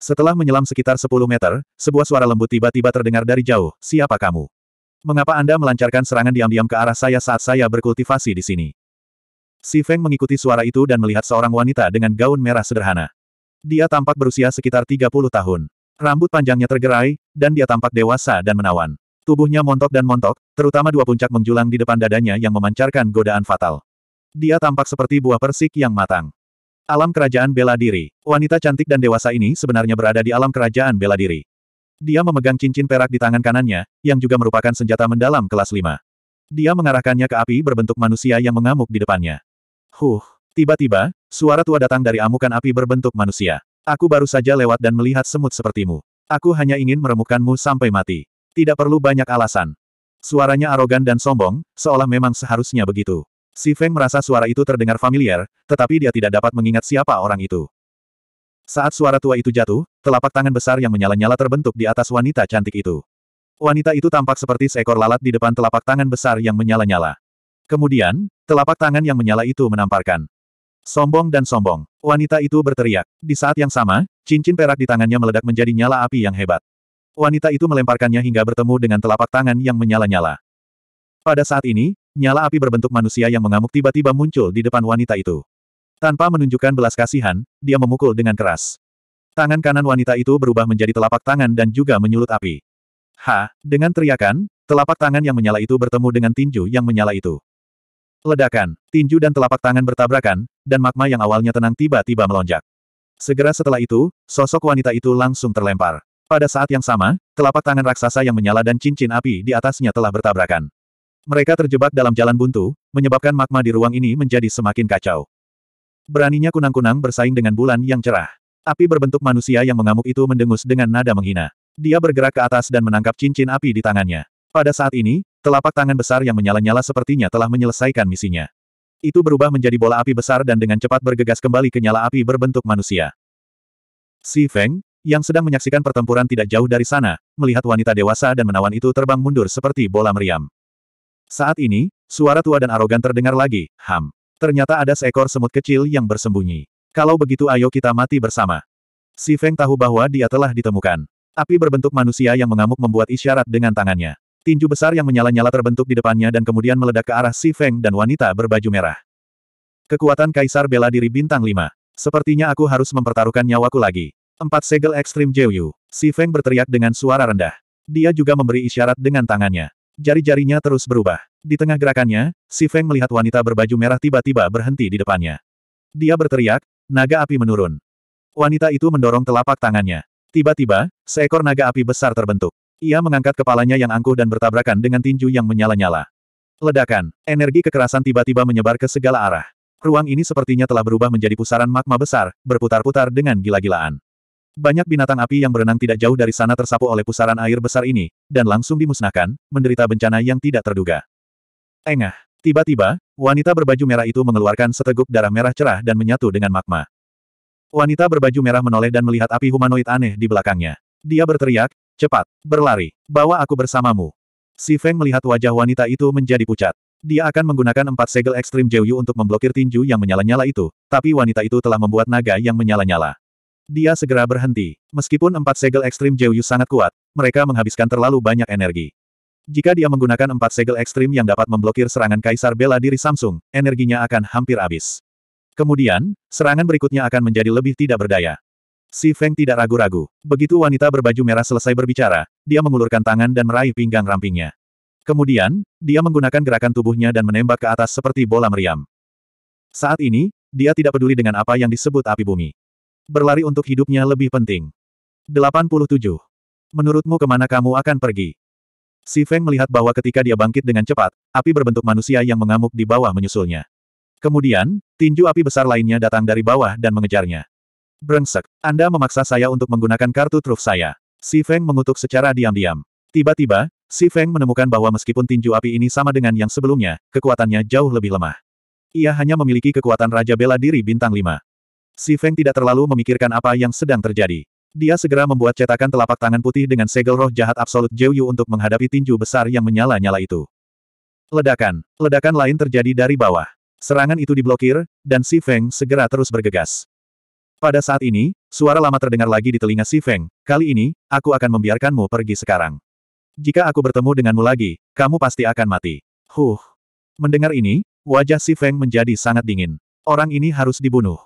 Speaker 1: Setelah menyelam sekitar 10 meter, sebuah suara lembut tiba-tiba terdengar dari jauh, siapa kamu? Mengapa Anda melancarkan serangan diam-diam ke arah saya saat saya berkultivasi di sini? Si Feng mengikuti suara itu dan melihat seorang wanita dengan gaun merah sederhana. Dia tampak berusia sekitar 30 tahun. Rambut panjangnya tergerai, dan dia tampak dewasa dan menawan. Tubuhnya montok dan montok, terutama dua puncak menjulang di depan dadanya yang memancarkan godaan fatal. Dia tampak seperti buah persik yang matang. Alam kerajaan bela diri. Wanita cantik dan dewasa ini sebenarnya berada di alam kerajaan bela diri. Dia memegang cincin perak di tangan kanannya, yang juga merupakan senjata mendalam kelas 5. Dia mengarahkannya ke api berbentuk manusia yang mengamuk di depannya. Huh, tiba-tiba, suara tua datang dari amukan api berbentuk manusia. Aku baru saja lewat dan melihat semut sepertimu. Aku hanya ingin meremukkanmu sampai mati. Tidak perlu banyak alasan. Suaranya arogan dan sombong, seolah memang seharusnya begitu. Si Feng merasa suara itu terdengar familiar, tetapi dia tidak dapat mengingat siapa orang itu. Saat suara tua itu jatuh, telapak tangan besar yang menyala-nyala terbentuk di atas wanita cantik itu. Wanita itu tampak seperti seekor lalat di depan telapak tangan besar yang menyala-nyala. Kemudian, telapak tangan yang menyala itu menamparkan Sombong dan sombong. Wanita itu berteriak. Di saat yang sama, cincin perak di tangannya meledak menjadi nyala api yang hebat. Wanita itu melemparkannya hingga bertemu dengan telapak tangan yang menyala-nyala. Pada saat ini, nyala api berbentuk manusia yang mengamuk tiba-tiba muncul di depan wanita itu. Tanpa menunjukkan belas kasihan, dia memukul dengan keras. Tangan kanan wanita itu berubah menjadi telapak tangan dan juga menyulut api. Ha, dengan teriakan, telapak tangan yang menyala itu bertemu dengan tinju yang menyala itu. Ledakan, tinju dan telapak tangan bertabrakan, dan magma yang awalnya tenang tiba-tiba melonjak. Segera setelah itu, sosok wanita itu langsung terlempar. Pada saat yang sama, telapak tangan raksasa yang menyala dan cincin api di atasnya telah bertabrakan. Mereka terjebak dalam jalan buntu, menyebabkan magma di ruang ini menjadi semakin kacau. Beraninya kunang-kunang bersaing dengan bulan yang cerah. Api berbentuk manusia yang mengamuk itu mendengus dengan nada menghina. Dia bergerak ke atas dan menangkap cincin api di tangannya. Pada saat ini, Telapak tangan besar yang menyala-nyala sepertinya telah menyelesaikan misinya. Itu berubah menjadi bola api besar dan dengan cepat bergegas kembali ke nyala api berbentuk manusia. Si Feng, yang sedang menyaksikan pertempuran tidak jauh dari sana, melihat wanita dewasa dan menawan itu terbang mundur seperti bola meriam. Saat ini, suara tua dan arogan terdengar lagi, Ham. Ternyata ada seekor semut kecil yang bersembunyi. Kalau begitu ayo kita mati bersama. Si Feng tahu bahwa dia telah ditemukan. Api berbentuk manusia yang mengamuk membuat isyarat dengan tangannya. Tinju besar yang menyala-nyala terbentuk di depannya dan kemudian meledak ke arah Si Feng dan wanita berbaju merah. Kekuatan Kaisar Bela Diri Bintang 5. Sepertinya aku harus mempertaruhkan nyawaku lagi. Empat segel ekstrim Jeoyu. Si Feng berteriak dengan suara rendah. Dia juga memberi isyarat dengan tangannya. Jari-jarinya terus berubah. Di tengah gerakannya, Si Feng melihat wanita berbaju merah tiba-tiba berhenti di depannya. Dia berteriak, naga api menurun. Wanita itu mendorong telapak tangannya. Tiba-tiba, seekor naga api besar terbentuk. Ia mengangkat kepalanya yang angkuh dan bertabrakan dengan tinju yang menyala-nyala. Ledakan, energi kekerasan tiba-tiba menyebar ke segala arah. Ruang ini sepertinya telah berubah menjadi pusaran magma besar, berputar-putar dengan gila-gilaan. Banyak binatang api yang berenang tidak jauh dari sana tersapu oleh pusaran air besar ini, dan langsung dimusnahkan, menderita bencana yang tidak terduga. Engah. Tiba-tiba, wanita berbaju merah itu mengeluarkan seteguk darah merah cerah dan menyatu dengan magma. Wanita berbaju merah menoleh dan melihat api humanoid aneh di belakangnya. Dia berteriak, Cepat, berlari. Bawa aku bersamamu. Si Feng melihat wajah wanita itu menjadi pucat. Dia akan menggunakan empat segel ekstrim Jeuyu untuk memblokir tinju yang menyala-nyala itu, tapi wanita itu telah membuat naga yang menyala-nyala. Dia segera berhenti. Meskipun empat segel ekstrim Jeuyu sangat kuat, mereka menghabiskan terlalu banyak energi. Jika dia menggunakan empat segel ekstrim yang dapat memblokir serangan Kaisar Bela Diri Samsung, energinya akan hampir habis. Kemudian, serangan berikutnya akan menjadi lebih tidak berdaya. Si Feng tidak ragu-ragu. Begitu wanita berbaju merah selesai berbicara, dia mengulurkan tangan dan meraih pinggang rampingnya. Kemudian, dia menggunakan gerakan tubuhnya dan menembak ke atas seperti bola meriam. Saat ini, dia tidak peduli dengan apa yang disebut api bumi. Berlari untuk hidupnya lebih penting. 87. Menurutmu kemana kamu akan pergi? Si Feng melihat bahwa ketika dia bangkit dengan cepat, api berbentuk manusia yang mengamuk di bawah menyusulnya. Kemudian, tinju api besar lainnya datang dari bawah dan mengejarnya. Brengsek, Anda memaksa saya untuk menggunakan kartu truf saya. Si Feng mengutuk secara diam-diam. Tiba-tiba, Si Feng menemukan bahwa meskipun tinju api ini sama dengan yang sebelumnya, kekuatannya jauh lebih lemah. Ia hanya memiliki kekuatan Raja Bela Diri Bintang 5. Si Feng tidak terlalu memikirkan apa yang sedang terjadi. Dia segera membuat cetakan telapak tangan putih dengan segel roh jahat absolut Jiu untuk menghadapi tinju besar yang menyala-nyala itu. Ledakan. Ledakan lain terjadi dari bawah. Serangan itu diblokir, dan Si Feng segera terus bergegas. Pada saat ini, suara lama terdengar lagi di telinga Si Feng, kali ini, aku akan membiarkanmu pergi sekarang. Jika aku bertemu denganmu lagi, kamu pasti akan mati. Huh. Mendengar ini, wajah Si Feng menjadi sangat dingin. Orang ini harus dibunuh.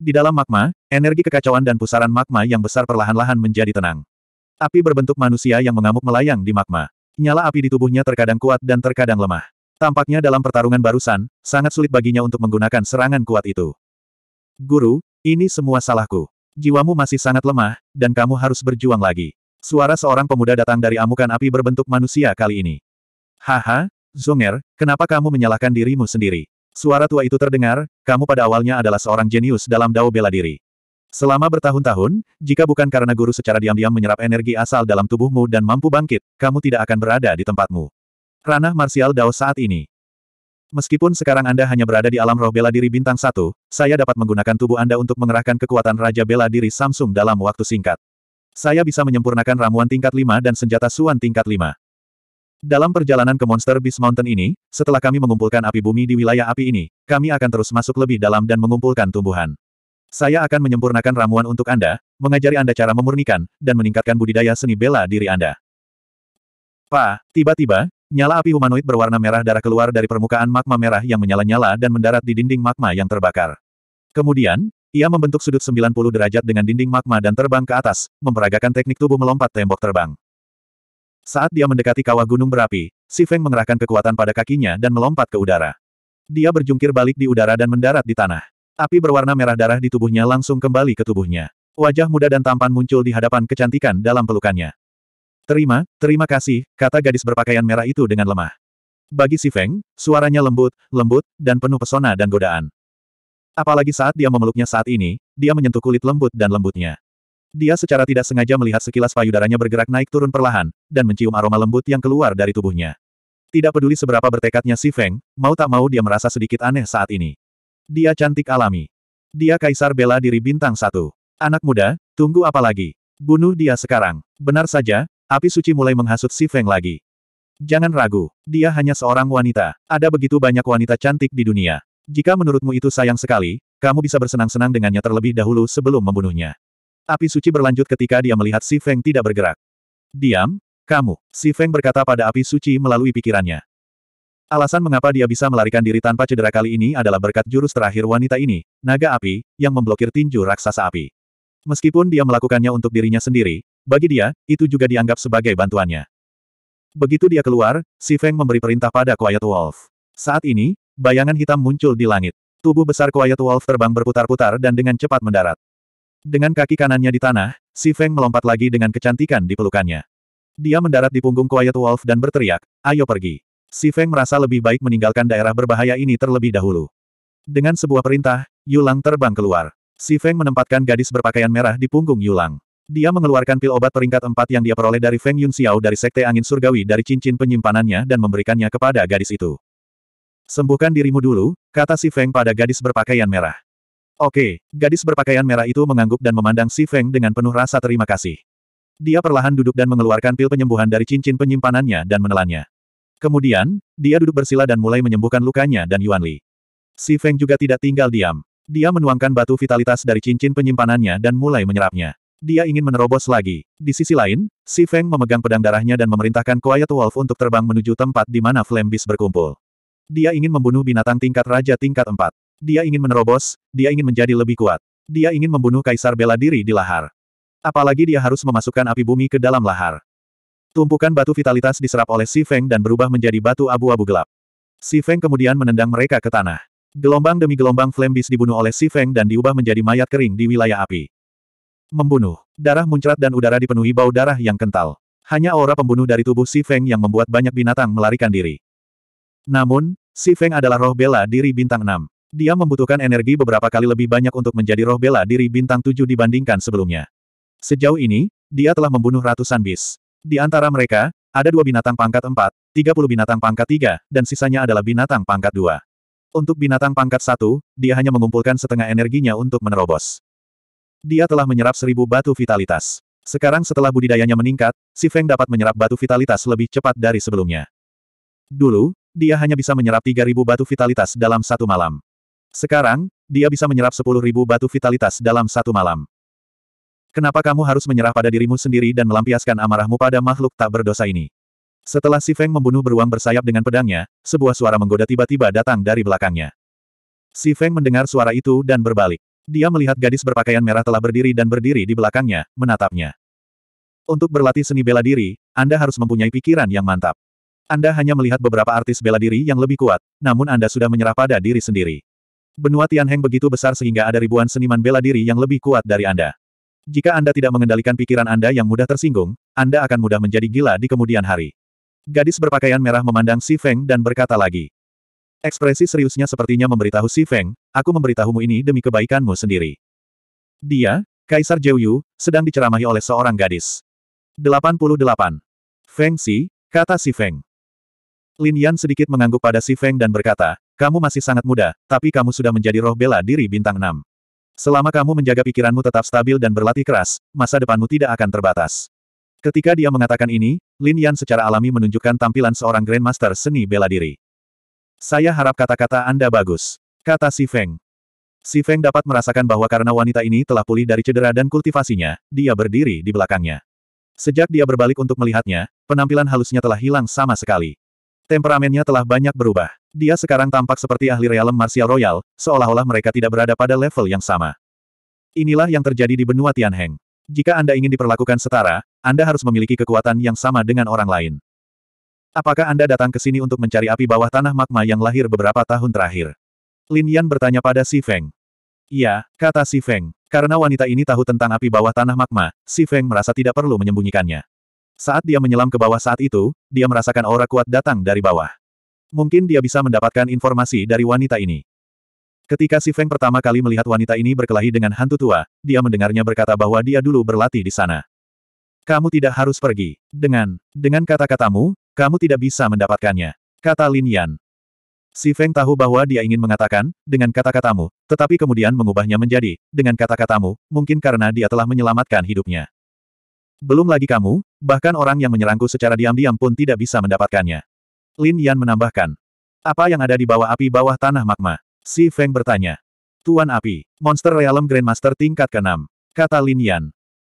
Speaker 1: Di dalam magma, energi kekacauan dan pusaran magma yang besar perlahan-lahan menjadi tenang. Api berbentuk manusia yang mengamuk melayang di magma. Nyala api di tubuhnya terkadang kuat dan terkadang lemah. Tampaknya dalam pertarungan barusan, sangat sulit baginya untuk menggunakan serangan kuat itu. Guru, ini semua salahku. Jiwamu masih sangat lemah, dan kamu harus berjuang lagi. Suara seorang pemuda datang dari amukan api berbentuk manusia kali ini. Haha, Zonger, kenapa kamu menyalahkan dirimu sendiri? Suara tua itu terdengar, kamu pada awalnya adalah seorang jenius dalam dao bela diri. Selama bertahun-tahun, jika bukan karena guru secara diam-diam menyerap energi asal dalam tubuhmu dan mampu bangkit, kamu tidak akan berada di tempatmu. Ranah marsial Dao saat ini. Meskipun sekarang Anda hanya berada di alam roh bela diri bintang satu, saya dapat menggunakan tubuh Anda untuk mengerahkan kekuatan Raja Bela Diri Samsung dalam waktu singkat. Saya bisa menyempurnakan ramuan tingkat 5 dan senjata suan tingkat 5. Dalam perjalanan ke Monster Beast Mountain ini, setelah kami mengumpulkan api bumi di wilayah api ini, kami akan terus masuk lebih dalam dan mengumpulkan tumbuhan. Saya akan menyempurnakan ramuan untuk Anda, mengajari Anda cara memurnikan, dan meningkatkan budidaya seni bela diri Anda. Pa, tiba-tiba, Nyala api humanoid berwarna merah darah keluar dari permukaan magma merah yang menyala-nyala dan mendarat di dinding magma yang terbakar. Kemudian, ia membentuk sudut 90 derajat dengan dinding magma dan terbang ke atas, memperagakan teknik tubuh melompat tembok terbang. Saat dia mendekati kawah gunung berapi, Si Feng mengerahkan kekuatan pada kakinya dan melompat ke udara. Dia berjungkir balik di udara dan mendarat di tanah. Api berwarna merah darah di tubuhnya langsung kembali ke tubuhnya. Wajah muda dan tampan muncul di hadapan kecantikan dalam pelukannya. Terima, terima kasih, kata gadis berpakaian merah itu dengan lemah. Bagi si Feng, suaranya lembut, lembut, dan penuh pesona dan godaan. Apalagi saat dia memeluknya saat ini, dia menyentuh kulit lembut dan lembutnya. Dia secara tidak sengaja melihat sekilas payudaranya bergerak naik turun perlahan, dan mencium aroma lembut yang keluar dari tubuhnya. Tidak peduli seberapa bertekadnya si Feng, mau tak mau dia merasa sedikit aneh saat ini. Dia cantik alami. Dia kaisar bela diri bintang satu. Anak muda, tunggu apa lagi? Bunuh dia sekarang. Benar saja, Api suci mulai menghasut si Feng lagi. Jangan ragu, dia hanya seorang wanita. Ada begitu banyak wanita cantik di dunia. Jika menurutmu itu sayang sekali, kamu bisa bersenang-senang dengannya terlebih dahulu sebelum membunuhnya. Api suci berlanjut ketika dia melihat si Feng tidak bergerak. Diam, kamu, si Feng berkata pada api suci melalui pikirannya. Alasan mengapa dia bisa melarikan diri tanpa cedera kali ini adalah berkat jurus terakhir wanita ini, naga api, yang memblokir tinju raksasa api. Meskipun dia melakukannya untuk dirinya sendiri, bagi dia, itu juga dianggap sebagai bantuannya. Begitu dia keluar, Si Feng memberi perintah pada Quiet Wolf. Saat ini, bayangan hitam muncul di langit. Tubuh besar Quiet Wolf terbang berputar-putar dan dengan cepat mendarat. Dengan kaki kanannya di tanah, Si Feng melompat lagi dengan kecantikan di pelukannya. Dia mendarat di punggung Quiet Wolf dan berteriak, ayo pergi. Si Feng merasa lebih baik meninggalkan daerah berbahaya ini terlebih dahulu. Dengan sebuah perintah, Yulang terbang keluar. Si Feng menempatkan gadis berpakaian merah di punggung Yulang. Dia mengeluarkan pil obat peringkat empat yang dia peroleh dari Feng Yun Xiao dari Sekte Angin Surgawi dari cincin penyimpanannya dan memberikannya kepada gadis itu. Sembuhkan dirimu dulu, kata si Feng pada gadis berpakaian merah. Oke, gadis berpakaian merah itu mengangguk dan memandang si Feng dengan penuh rasa terima kasih. Dia perlahan duduk dan mengeluarkan pil penyembuhan dari cincin penyimpanannya dan menelannya. Kemudian, dia duduk bersila dan mulai menyembuhkan lukanya dan Yuan Li. Si Feng juga tidak tinggal diam. Dia menuangkan batu vitalitas dari cincin penyimpanannya dan mulai menyerapnya. Dia ingin menerobos lagi. Di sisi lain, Si Feng memegang pedang darahnya dan memerintahkan Quiet Wolf untuk terbang menuju tempat di mana Flame berkumpul. Dia ingin membunuh binatang tingkat raja tingkat 4. Dia ingin menerobos, dia ingin menjadi lebih kuat. Dia ingin membunuh kaisar bela diri di lahar. Apalagi dia harus memasukkan api bumi ke dalam lahar. Tumpukan batu vitalitas diserap oleh Si Feng dan berubah menjadi batu abu-abu gelap. Si Feng kemudian menendang mereka ke tanah. Gelombang demi gelombang flambis dibunuh oleh Si Feng dan diubah menjadi mayat kering di wilayah api. Membunuh. Darah muncrat dan udara dipenuhi bau darah yang kental. Hanya aura pembunuh dari tubuh Si Feng yang membuat banyak binatang melarikan diri. Namun, Si Feng adalah roh bela diri bintang 6. Dia membutuhkan energi beberapa kali lebih banyak untuk menjadi roh bela diri bintang 7 dibandingkan sebelumnya. Sejauh ini, dia telah membunuh ratusan bis. Di antara mereka, ada dua binatang pangkat 4, 30 binatang pangkat 3, dan sisanya adalah binatang pangkat 2. Untuk binatang pangkat 1, dia hanya mengumpulkan setengah energinya untuk menerobos. Dia telah menyerap seribu batu vitalitas. Sekarang setelah budidayanya meningkat, si Feng dapat menyerap batu vitalitas lebih cepat dari sebelumnya. Dulu, dia hanya bisa menyerap 3.000 batu vitalitas dalam satu malam. Sekarang, dia bisa menyerap 10.000 batu vitalitas dalam satu malam. Kenapa kamu harus menyerah pada dirimu sendiri dan melampiaskan amarahmu pada makhluk tak berdosa ini? Setelah si Feng membunuh beruang bersayap dengan pedangnya, sebuah suara menggoda tiba-tiba datang dari belakangnya. Si Feng mendengar suara itu dan berbalik. Dia melihat gadis berpakaian merah telah berdiri dan berdiri di belakangnya, menatapnya. Untuk berlatih seni bela diri, Anda harus mempunyai pikiran yang mantap. Anda hanya melihat beberapa artis bela diri yang lebih kuat, namun Anda sudah menyerah pada diri sendiri. Benua Tianheng begitu besar sehingga ada ribuan seniman bela diri yang lebih kuat dari Anda. Jika Anda tidak mengendalikan pikiran Anda yang mudah tersinggung, Anda akan mudah menjadi gila di kemudian hari. Gadis berpakaian merah memandang Si Feng dan berkata lagi. Ekspresi seriusnya sepertinya memberitahu Si Feng, aku memberitahumu ini demi kebaikanmu sendiri. Dia, Kaisar Yu, sedang diceramahi oleh seorang gadis. 88. Feng Si, kata Si Feng. Lin Yan sedikit mengangguk pada Si Feng dan berkata, kamu masih sangat muda, tapi kamu sudah menjadi roh bela diri bintang 6. Selama kamu menjaga pikiranmu tetap stabil dan berlatih keras, masa depanmu tidak akan terbatas. Ketika dia mengatakan ini, Lin Yan secara alami menunjukkan tampilan seorang Grandmaster seni bela diri. Saya harap kata-kata Anda bagus. Kata Si Feng. Si Feng dapat merasakan bahwa karena wanita ini telah pulih dari cedera dan kultivasinya, dia berdiri di belakangnya. Sejak dia berbalik untuk melihatnya, penampilan halusnya telah hilang sama sekali. Temperamennya telah banyak berubah. Dia sekarang tampak seperti ahli realem martial royal, seolah-olah mereka tidak berada pada level yang sama. Inilah yang terjadi di benua Tianheng. Jika Anda ingin diperlakukan setara, Anda harus memiliki kekuatan yang sama dengan orang lain. Apakah Anda datang ke sini untuk mencari api bawah tanah magma yang lahir beberapa tahun terakhir? Lin Yan bertanya pada Si Feng. Ya, kata Si Feng. Karena wanita ini tahu tentang api bawah tanah magma, Si Feng merasa tidak perlu menyembunyikannya. Saat dia menyelam ke bawah saat itu, dia merasakan aura kuat datang dari bawah. Mungkin dia bisa mendapatkan informasi dari wanita ini. Ketika Si Feng pertama kali melihat wanita ini berkelahi dengan hantu tua, dia mendengarnya berkata bahwa dia dulu berlatih di sana. Kamu tidak harus pergi. Dengan, dengan kata-katamu, kamu tidak bisa mendapatkannya. Kata Lin Yan. Si Feng tahu bahwa dia ingin mengatakan, dengan kata-katamu, tetapi kemudian mengubahnya menjadi, dengan kata-katamu, mungkin karena dia telah menyelamatkan hidupnya. Belum lagi kamu, bahkan orang yang menyerangku secara diam-diam pun tidak bisa mendapatkannya. Lin Yan menambahkan. Apa yang ada di bawah api bawah tanah magma? Si Feng bertanya. Tuan api, monster realm Grandmaster tingkat ke-6. Kata Lin Yan.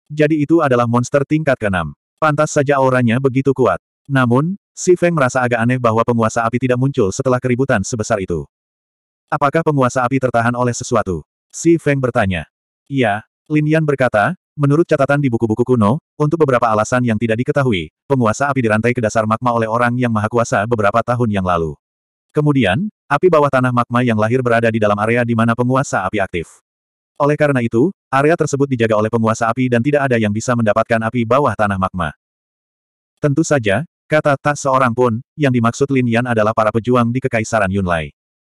Speaker 1: Jadi itu adalah monster tingkat ke-6. Pantas saja auranya begitu kuat. Namun, Si Feng merasa agak aneh bahwa penguasa api tidak muncul setelah keributan sebesar itu. Apakah penguasa api tertahan oleh sesuatu? Si Feng bertanya. Iya, Lin Yan berkata, menurut catatan di buku-buku kuno, untuk beberapa alasan yang tidak diketahui, penguasa api dirantai ke dasar magma oleh orang yang maha kuasa beberapa tahun yang lalu. Kemudian, api bawah tanah magma yang lahir berada di dalam area di mana penguasa api aktif. Oleh karena itu, area tersebut dijaga oleh penguasa api dan tidak ada yang bisa mendapatkan api bawah tanah magma. Tentu saja, Kata tak seorang pun, yang dimaksud Lin Yan adalah para pejuang di Kekaisaran Yunlai.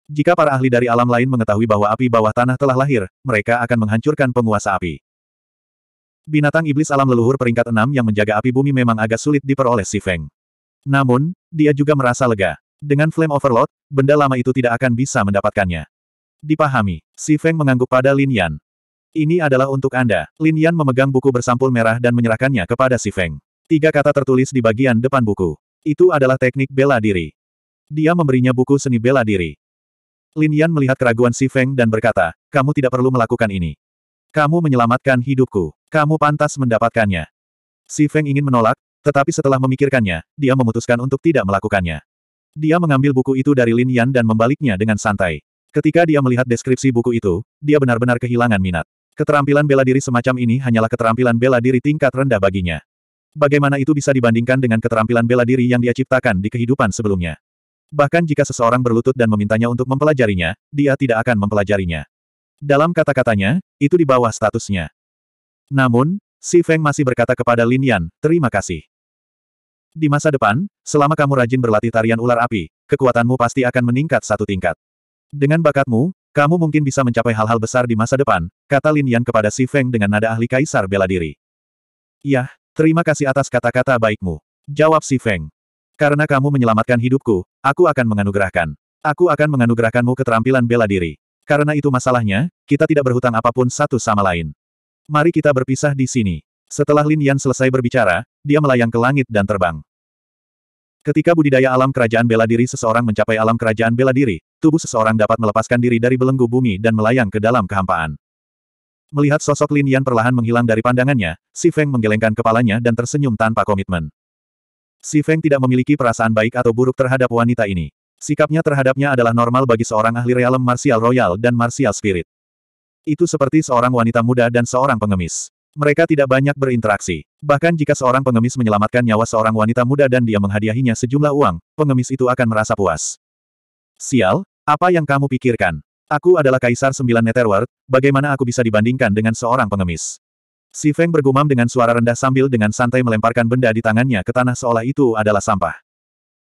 Speaker 1: Jika para ahli dari alam lain mengetahui bahwa api bawah tanah telah lahir, mereka akan menghancurkan penguasa api. Binatang iblis alam leluhur peringkat enam yang menjaga api bumi memang agak sulit diperoleh si Feng. Namun, dia juga merasa lega. Dengan Flame Overload, benda lama itu tidak akan bisa mendapatkannya. Dipahami, si Feng mengangguk pada Lin Yan. Ini adalah untuk Anda. Lin Yan memegang buku bersampul merah dan menyerahkannya kepada si Feng. Tiga kata tertulis di bagian depan buku. Itu adalah teknik bela diri. Dia memberinya buku seni bela diri. Lin Yan melihat keraguan Si Feng dan berkata, kamu tidak perlu melakukan ini. Kamu menyelamatkan hidupku. Kamu pantas mendapatkannya. Si Feng ingin menolak, tetapi setelah memikirkannya, dia memutuskan untuk tidak melakukannya. Dia mengambil buku itu dari Lin Yan dan membaliknya dengan santai. Ketika dia melihat deskripsi buku itu, dia benar-benar kehilangan minat. Keterampilan bela diri semacam ini hanyalah keterampilan bela diri tingkat rendah baginya. Bagaimana itu bisa dibandingkan dengan keterampilan bela diri yang dia ciptakan di kehidupan sebelumnya? Bahkan jika seseorang berlutut dan memintanya untuk mempelajarinya, dia tidak akan mempelajarinya. Dalam kata-katanya, itu di bawah statusnya. Namun, Si Feng masih berkata kepada Lin Yan, terima kasih. Di masa depan, selama kamu rajin berlatih tarian ular api, kekuatanmu pasti akan meningkat satu tingkat. Dengan bakatmu, kamu mungkin bisa mencapai hal-hal besar di masa depan, kata Lin Yan kepada Si Feng dengan nada ahli kaisar bela diri. Yah, Terima kasih atas kata-kata baikmu. Jawab si Feng. Karena kamu menyelamatkan hidupku, aku akan menganugerahkan. Aku akan menganugerahkanmu keterampilan bela diri. Karena itu masalahnya, kita tidak berhutang apapun satu sama lain. Mari kita berpisah di sini. Setelah Lin Yan selesai berbicara, dia melayang ke langit dan terbang. Ketika budidaya alam kerajaan bela diri seseorang mencapai alam kerajaan bela diri, tubuh seseorang dapat melepaskan diri dari belenggu bumi dan melayang ke dalam kehampaan. Melihat sosok Lin Yan perlahan menghilang dari pandangannya, Si Feng menggelengkan kepalanya dan tersenyum tanpa komitmen. Si Feng tidak memiliki perasaan baik atau buruk terhadap wanita ini. Sikapnya terhadapnya adalah normal bagi seorang ahli realem martial royal dan martial spirit. Itu seperti seorang wanita muda dan seorang pengemis. Mereka tidak banyak berinteraksi. Bahkan jika seorang pengemis menyelamatkan nyawa seorang wanita muda dan dia menghadiahinya sejumlah uang, pengemis itu akan merasa puas. Sial, apa yang kamu pikirkan? Aku adalah Kaisar Sembilan Netherworld, bagaimana aku bisa dibandingkan dengan seorang pengemis? Si Feng bergumam dengan suara rendah sambil dengan santai melemparkan benda di tangannya ke tanah seolah itu adalah sampah.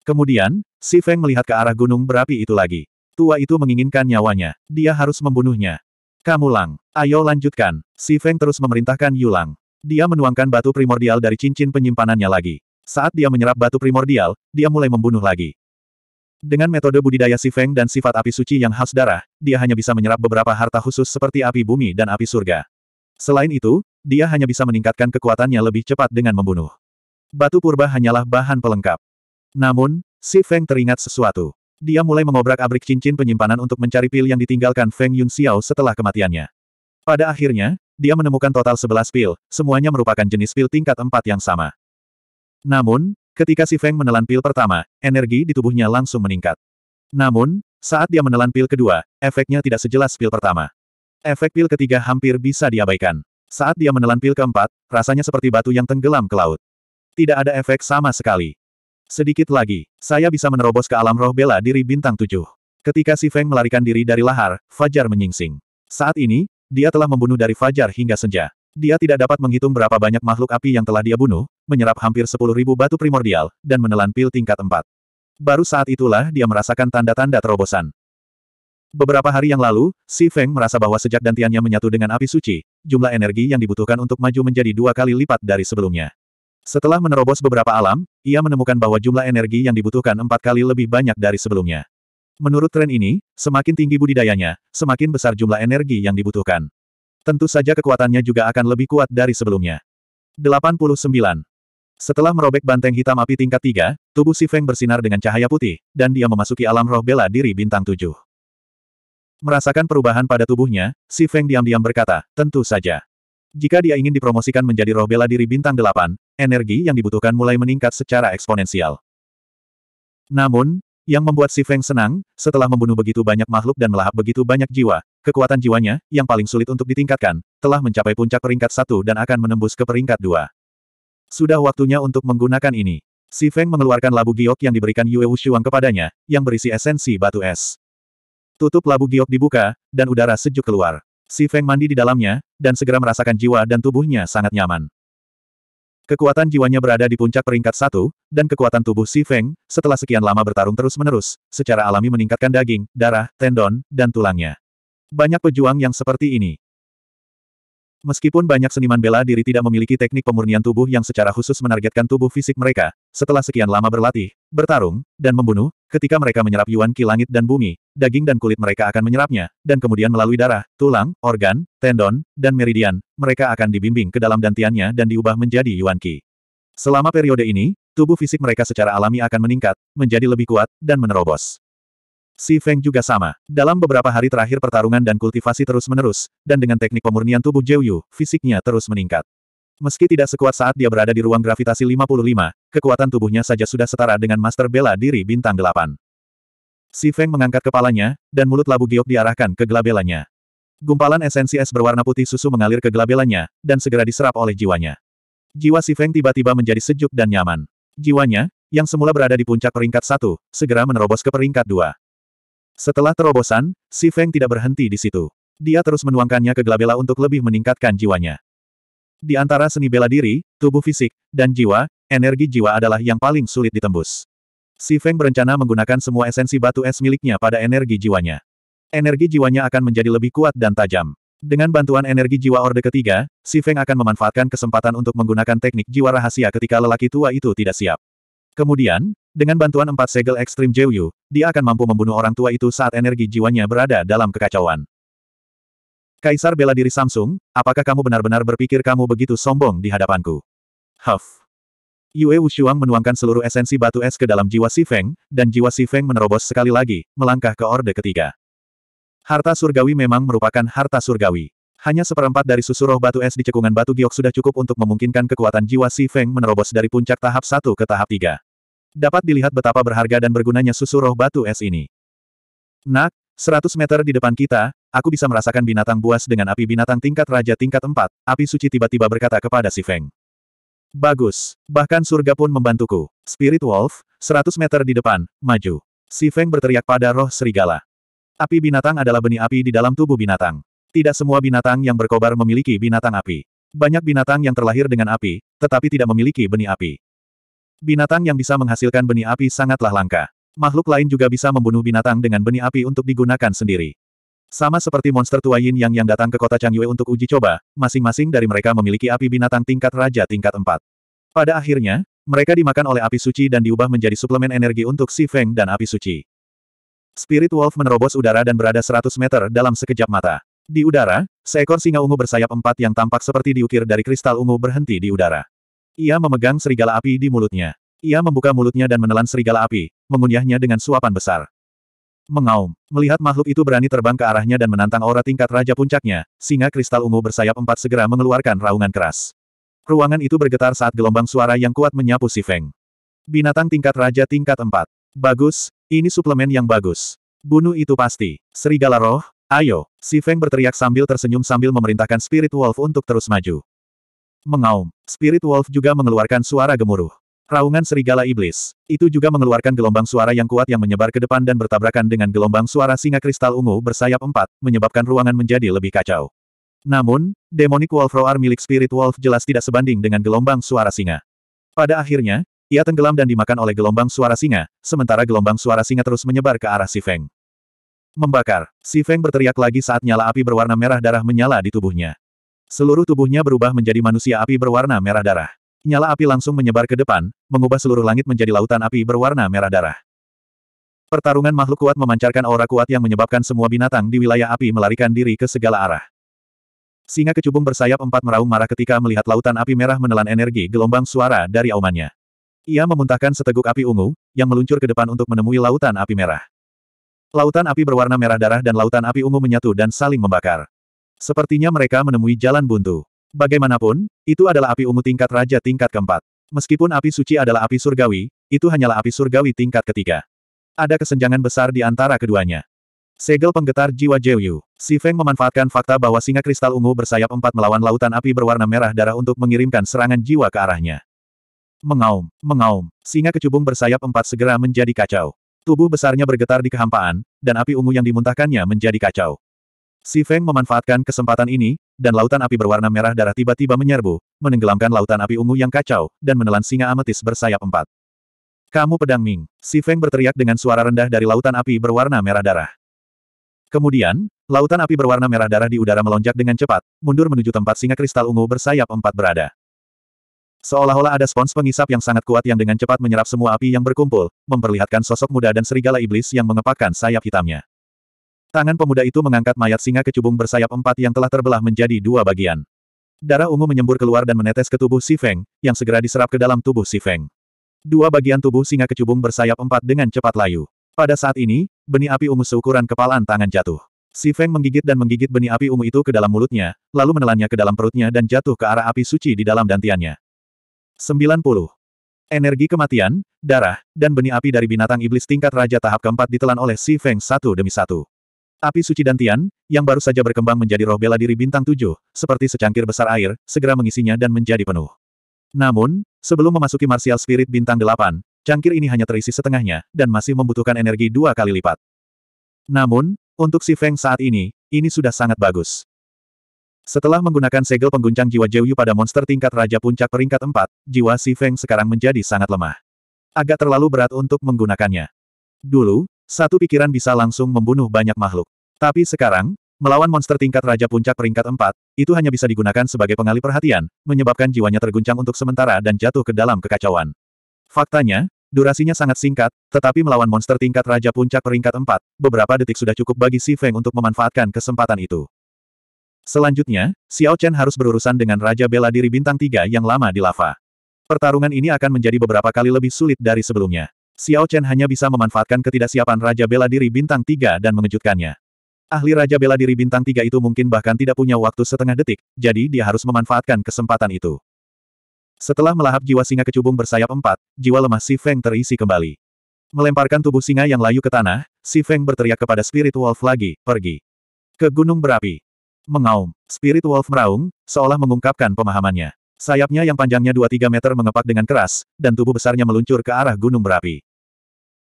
Speaker 1: Kemudian, Si Feng melihat ke arah gunung berapi itu lagi. Tua itu menginginkan nyawanya. Dia harus membunuhnya. Kamu Lang, ayo lanjutkan. Si Feng terus memerintahkan Yu Lang. Dia menuangkan batu primordial dari cincin penyimpanannya lagi. Saat dia menyerap batu primordial, dia mulai membunuh lagi. Dengan metode budidaya Si Feng dan sifat api suci yang khas darah, dia hanya bisa menyerap beberapa harta khusus seperti api bumi dan api surga. Selain itu, dia hanya bisa meningkatkan kekuatannya lebih cepat dengan membunuh. Batu purba hanyalah bahan pelengkap. Namun, Si Feng teringat sesuatu. Dia mulai mengobrak-abrik cincin penyimpanan untuk mencari pil yang ditinggalkan Feng Yun Xiao setelah kematiannya. Pada akhirnya, dia menemukan total 11 pil, semuanya merupakan jenis pil tingkat 4 yang sama. Namun, Ketika si Feng menelan pil pertama, energi di tubuhnya langsung meningkat. Namun, saat dia menelan pil kedua, efeknya tidak sejelas pil pertama. Efek pil ketiga hampir bisa diabaikan. Saat dia menelan pil keempat, rasanya seperti batu yang tenggelam ke laut. Tidak ada efek sama sekali. Sedikit lagi, saya bisa menerobos ke alam roh bela diri bintang tujuh. Ketika si Feng melarikan diri dari lahar, Fajar menyingsing. Saat ini, dia telah membunuh dari Fajar hingga senja. Dia tidak dapat menghitung berapa banyak makhluk api yang telah dia bunuh, menyerap hampir sepuluh ribu batu primordial, dan menelan pil tingkat empat. Baru saat itulah dia merasakan tanda-tanda terobosan. Beberapa hari yang lalu, Si Feng merasa bahwa sejak dantiannya menyatu dengan api suci, jumlah energi yang dibutuhkan untuk maju menjadi dua kali lipat dari sebelumnya. Setelah menerobos beberapa alam, ia menemukan bahwa jumlah energi yang dibutuhkan empat kali lebih banyak dari sebelumnya. Menurut tren ini, semakin tinggi budidayanya, semakin besar jumlah energi yang dibutuhkan. Tentu saja kekuatannya juga akan lebih kuat dari sebelumnya. 89. Setelah merobek banteng hitam api tingkat 3, tubuh Si Feng bersinar dengan cahaya putih, dan dia memasuki alam roh bela diri bintang 7. Merasakan perubahan pada tubuhnya, Si Feng diam-diam berkata, tentu saja. Jika dia ingin dipromosikan menjadi roh bela diri bintang 8, energi yang dibutuhkan mulai meningkat secara eksponensial. Namun, yang membuat Si Feng senang, setelah membunuh begitu banyak makhluk dan melahap begitu banyak jiwa, Kekuatan jiwanya, yang paling sulit untuk ditingkatkan, telah mencapai puncak peringkat satu dan akan menembus ke peringkat dua. Sudah waktunya untuk menggunakan ini. Si Feng mengeluarkan labu giok yang diberikan Yue Wushuang kepadanya, yang berisi esensi batu es. Tutup labu giok dibuka, dan udara sejuk keluar. Si Feng mandi di dalamnya, dan segera merasakan jiwa dan tubuhnya sangat nyaman. Kekuatan jiwanya berada di puncak peringkat satu, dan kekuatan tubuh Si Feng, setelah sekian lama bertarung terus-menerus, secara alami meningkatkan daging, darah, tendon, dan tulangnya. Banyak pejuang yang seperti ini. Meskipun banyak seniman bela diri tidak memiliki teknik pemurnian tubuh yang secara khusus menargetkan tubuh fisik mereka, setelah sekian lama berlatih, bertarung, dan membunuh, ketika mereka menyerap yuan ki langit dan bumi, daging dan kulit mereka akan menyerapnya, dan kemudian melalui darah, tulang, organ, tendon, dan meridian, mereka akan dibimbing ke dalam dantiannya dan diubah menjadi yuan ki. Selama periode ini, tubuh fisik mereka secara alami akan meningkat, menjadi lebih kuat, dan menerobos. Si Feng juga sama. Dalam beberapa hari terakhir pertarungan dan kultivasi terus-menerus, dan dengan teknik pemurnian tubuh Zhou fisiknya terus meningkat. Meski tidak sekuat saat dia berada di ruang gravitasi 55, kekuatan tubuhnya saja sudah setara dengan master bela diri bintang 8. Si Feng mengangkat kepalanya, dan mulut labu giok diarahkan ke gelabelanya. Gumpalan esensi es berwarna putih susu mengalir ke gelabelanya, dan segera diserap oleh jiwanya. Jiwa Si Feng tiba-tiba menjadi sejuk dan nyaman. Jiwanya, yang semula berada di puncak peringkat satu, segera menerobos ke peringkat dua. Setelah terobosan, Si Feng tidak berhenti di situ. Dia terus menuangkannya ke Glabella untuk lebih meningkatkan jiwanya. Di antara seni bela diri, tubuh fisik, dan jiwa, energi jiwa adalah yang paling sulit ditembus. Si Feng berencana menggunakan semua esensi batu es miliknya pada energi jiwanya. Energi jiwanya akan menjadi lebih kuat dan tajam. Dengan bantuan energi jiwa Orde Ketiga, Si Feng akan memanfaatkan kesempatan untuk menggunakan teknik jiwa rahasia ketika lelaki tua itu tidak siap. Kemudian, dengan bantuan empat segel ekstrim Jeyu, dia akan mampu membunuh orang tua itu saat energi jiwanya berada dalam kekacauan. Kaisar bela diri Samsung, apakah kamu benar-benar berpikir kamu begitu sombong di hadapanku? Huff. Yue Wushuang menuangkan seluruh esensi batu es ke dalam jiwa Si Feng, dan jiwa Si Feng menerobos sekali lagi, melangkah ke orde ketiga. Harta surgawi memang merupakan harta surgawi. Hanya seperempat dari susu roh batu es di cekungan batu giok sudah cukup untuk memungkinkan kekuatan jiwa Si Feng menerobos dari puncak tahap 1 ke tahap 3. Dapat dilihat betapa berharga dan bergunanya susu roh batu es ini. Nak, 100 meter di depan kita, aku bisa merasakan binatang buas dengan api binatang tingkat raja tingkat 4, api suci tiba-tiba berkata kepada Si Feng. Bagus, bahkan surga pun membantuku. Spirit Wolf, 100 meter di depan, maju. Si Feng berteriak pada roh serigala. Api binatang adalah benih api di dalam tubuh binatang. Tidak semua binatang yang berkobar memiliki binatang api. Banyak binatang yang terlahir dengan api, tetapi tidak memiliki benih api. Binatang yang bisa menghasilkan benih api sangatlah langka. Makhluk lain juga bisa membunuh binatang dengan benih api untuk digunakan sendiri. Sama seperti monster tua Yin Yang yang datang ke kota Changyue untuk uji coba, masing-masing dari mereka memiliki api binatang tingkat raja tingkat 4. Pada akhirnya, mereka dimakan oleh api suci dan diubah menjadi suplemen energi untuk Si Feng dan api suci. Spirit Wolf menerobos udara dan berada 100 meter dalam sekejap mata. Di udara, seekor singa ungu bersayap empat yang tampak seperti diukir dari kristal ungu berhenti di udara. Ia memegang serigala api di mulutnya. Ia membuka mulutnya dan menelan serigala api, mengunyahnya dengan suapan besar. Mengaum. Melihat makhluk itu berani terbang ke arahnya dan menantang aura tingkat Raja Puncaknya, singa kristal ungu bersayap empat segera mengeluarkan raungan keras. Ruangan itu bergetar saat gelombang suara yang kuat menyapu si Feng. Binatang tingkat Raja tingkat empat. Bagus, ini suplemen yang bagus. Bunuh itu pasti. Serigala roh, Ayo, si Feng berteriak sambil tersenyum sambil memerintahkan Spirit Wolf untuk terus maju. Mengaum, Spirit Wolf juga mengeluarkan suara gemuruh. Raungan serigala iblis. Itu juga mengeluarkan gelombang suara yang kuat yang menyebar ke depan dan bertabrakan dengan gelombang suara singa kristal ungu bersayap empat, menyebabkan ruangan menjadi lebih kacau. Namun, demonic wolf roar milik spirit wolf jelas tidak sebanding dengan gelombang suara singa. Pada akhirnya, ia tenggelam dan dimakan oleh gelombang suara singa, sementara gelombang suara singa terus menyebar ke arah si Feng. Membakar. Si Feng berteriak lagi saat nyala api berwarna merah darah menyala di tubuhnya. Seluruh tubuhnya berubah menjadi manusia api berwarna merah darah. Nyala api langsung menyebar ke depan, mengubah seluruh langit menjadi lautan api berwarna merah darah. Pertarungan makhluk kuat memancarkan aura kuat yang menyebabkan semua binatang di wilayah api melarikan diri ke segala arah. Singa kecubung bersayap empat meraung marah ketika melihat lautan api merah menelan energi gelombang suara dari aumannya. Ia memuntahkan seteguk api ungu, yang meluncur ke depan untuk menemui lautan api merah. Lautan api berwarna merah darah dan lautan api ungu menyatu dan saling membakar. Sepertinya mereka menemui jalan buntu. Bagaimanapun, itu adalah api ungu tingkat raja tingkat keempat. Meskipun api suci adalah api surgawi, itu hanyalah api surgawi tingkat ketiga. Ada kesenjangan besar di antara keduanya. Segel penggetar jiwa Jeyu. Si Feng memanfaatkan fakta bahwa singa kristal ungu bersayap empat melawan lautan api berwarna merah darah untuk mengirimkan serangan jiwa ke arahnya. Mengaum, mengaum, singa kecubung bersayap empat segera menjadi kacau. Tubuh besarnya bergetar di kehampaan, dan api ungu yang dimuntahkannya menjadi kacau. Si Feng memanfaatkan kesempatan ini, dan lautan api berwarna merah darah tiba-tiba menyerbu, menenggelamkan lautan api ungu yang kacau, dan menelan singa ametis bersayap empat. Kamu pedang Ming, Si Feng berteriak dengan suara rendah dari lautan api berwarna merah darah. Kemudian, lautan api berwarna merah darah di udara melonjak dengan cepat, mundur menuju tempat singa kristal ungu bersayap empat berada. Seolah-olah ada spons pengisap yang sangat kuat yang dengan cepat menyerap semua api yang berkumpul, memperlihatkan sosok muda dan serigala iblis yang mengepakkan sayap hitamnya. Tangan pemuda itu mengangkat mayat singa kecubung bersayap empat yang telah terbelah menjadi dua bagian. Darah ungu menyembur keluar dan menetes ke tubuh si Feng, yang segera diserap ke dalam tubuh si Feng. Dua bagian tubuh singa kecubung bersayap empat dengan cepat layu. Pada saat ini, benih api ungu seukuran kepalan tangan jatuh. Si Feng menggigit dan menggigit benih api ungu itu ke dalam mulutnya, lalu menelannya ke dalam perutnya dan jatuh ke arah api suci di dalam dantiannya. 90. Energi kematian, darah, dan benih api dari binatang iblis tingkat raja tahap keempat ditelan oleh Si Feng satu demi satu. Api suci dan Tian, yang baru saja berkembang menjadi roh bela diri bintang tujuh, seperti secangkir besar air, segera mengisinya dan menjadi penuh. Namun, sebelum memasuki martial spirit bintang delapan, cangkir ini hanya terisi setengahnya, dan masih membutuhkan energi dua kali lipat. Namun, untuk Si Feng saat ini, ini sudah sangat bagus. Setelah menggunakan segel pengguncang jiwa Yu pada monster tingkat Raja Puncak peringkat 4, jiwa Si Feng sekarang menjadi sangat lemah. Agak terlalu berat untuk menggunakannya. Dulu, satu pikiran bisa langsung membunuh banyak makhluk. Tapi sekarang, melawan monster tingkat Raja Puncak peringkat 4, itu hanya bisa digunakan sebagai pengalih perhatian, menyebabkan jiwanya terguncang untuk sementara dan jatuh ke dalam kekacauan. Faktanya, Durasinya sangat singkat, tetapi melawan monster tingkat Raja Puncak peringkat 4, beberapa detik sudah cukup bagi Si Feng untuk memanfaatkan kesempatan itu. Selanjutnya, Xiao Chen harus berurusan dengan Raja Bela Diri Bintang Tiga yang lama di lava. Pertarungan ini akan menjadi beberapa kali lebih sulit dari sebelumnya. Xiao Chen hanya bisa memanfaatkan ketidaksiapan Raja Bela Diri Bintang Tiga dan mengejutkannya. Ahli Raja Bela Diri Bintang Tiga itu mungkin bahkan tidak punya waktu setengah detik, jadi dia harus memanfaatkan kesempatan itu. Setelah melahap jiwa singa kecubung bersayap empat, jiwa lemah Si Feng terisi kembali. Melemparkan tubuh singa yang layu ke tanah, Si Feng berteriak kepada Spirit Wolf lagi, pergi. Ke gunung berapi. Mengaum. Spirit Wolf meraung, seolah mengungkapkan pemahamannya. Sayapnya yang panjangnya 2-3 meter mengepak dengan keras, dan tubuh besarnya meluncur ke arah gunung berapi.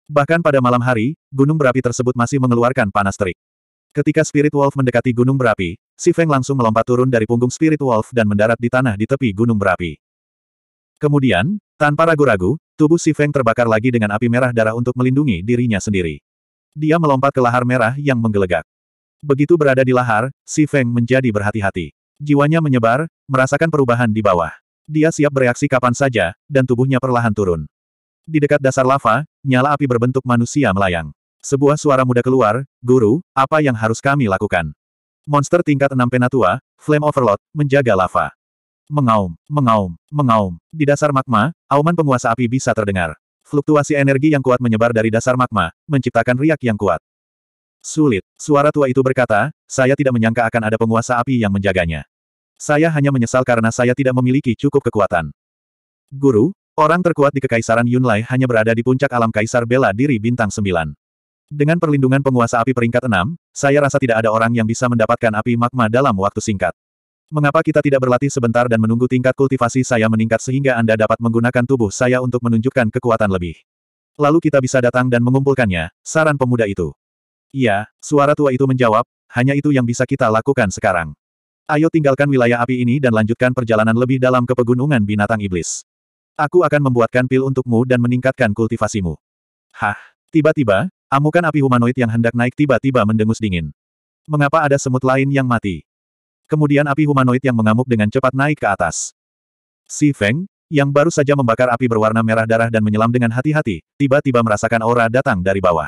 Speaker 1: Bahkan pada malam hari, gunung berapi tersebut masih mengeluarkan panas terik. Ketika Spirit Wolf mendekati gunung berapi, Si Feng langsung melompat turun dari punggung Spirit Wolf dan mendarat di tanah di tepi gunung berapi. Kemudian, tanpa ragu-ragu, tubuh Si Feng terbakar lagi dengan api merah darah untuk melindungi dirinya sendiri. Dia melompat ke lahar merah yang menggelegak. Begitu berada di lahar, Si Feng menjadi berhati-hati. Jiwanya menyebar, merasakan perubahan di bawah. Dia siap bereaksi kapan saja, dan tubuhnya perlahan turun. Di dekat dasar lava, nyala api berbentuk manusia melayang. Sebuah suara muda keluar, Guru, apa yang harus kami lakukan? Monster tingkat enam Penatua, Flame Overload, menjaga lava. Mengaum, mengaum, mengaum. Di dasar magma, auman penguasa api bisa terdengar. Fluktuasi energi yang kuat menyebar dari dasar magma, menciptakan riak yang kuat. Sulit. Suara tua itu berkata, saya tidak menyangka akan ada penguasa api yang menjaganya. Saya hanya menyesal karena saya tidak memiliki cukup kekuatan. Guru, orang terkuat di Kekaisaran Yunlai hanya berada di puncak alam Kaisar Bela Diri Bintang 9. Dengan perlindungan penguasa api peringkat 6, saya rasa tidak ada orang yang bisa mendapatkan api magma dalam waktu singkat. Mengapa kita tidak berlatih sebentar dan menunggu tingkat kultivasi saya meningkat sehingga Anda dapat menggunakan tubuh saya untuk menunjukkan kekuatan lebih? Lalu kita bisa datang dan mengumpulkannya, saran pemuda itu. Iya, suara tua itu menjawab, hanya itu yang bisa kita lakukan sekarang. Ayo tinggalkan wilayah api ini dan lanjutkan perjalanan lebih dalam ke pegunungan binatang iblis. Aku akan membuatkan pil untukmu dan meningkatkan kultivasimu. Hah, tiba-tiba, amukan api humanoid yang hendak naik tiba-tiba mendengus dingin. Mengapa ada semut lain yang mati? Kemudian api humanoid yang mengamuk dengan cepat naik ke atas. Si Feng, yang baru saja membakar api berwarna merah darah dan menyelam dengan hati-hati, tiba-tiba merasakan aura datang dari bawah.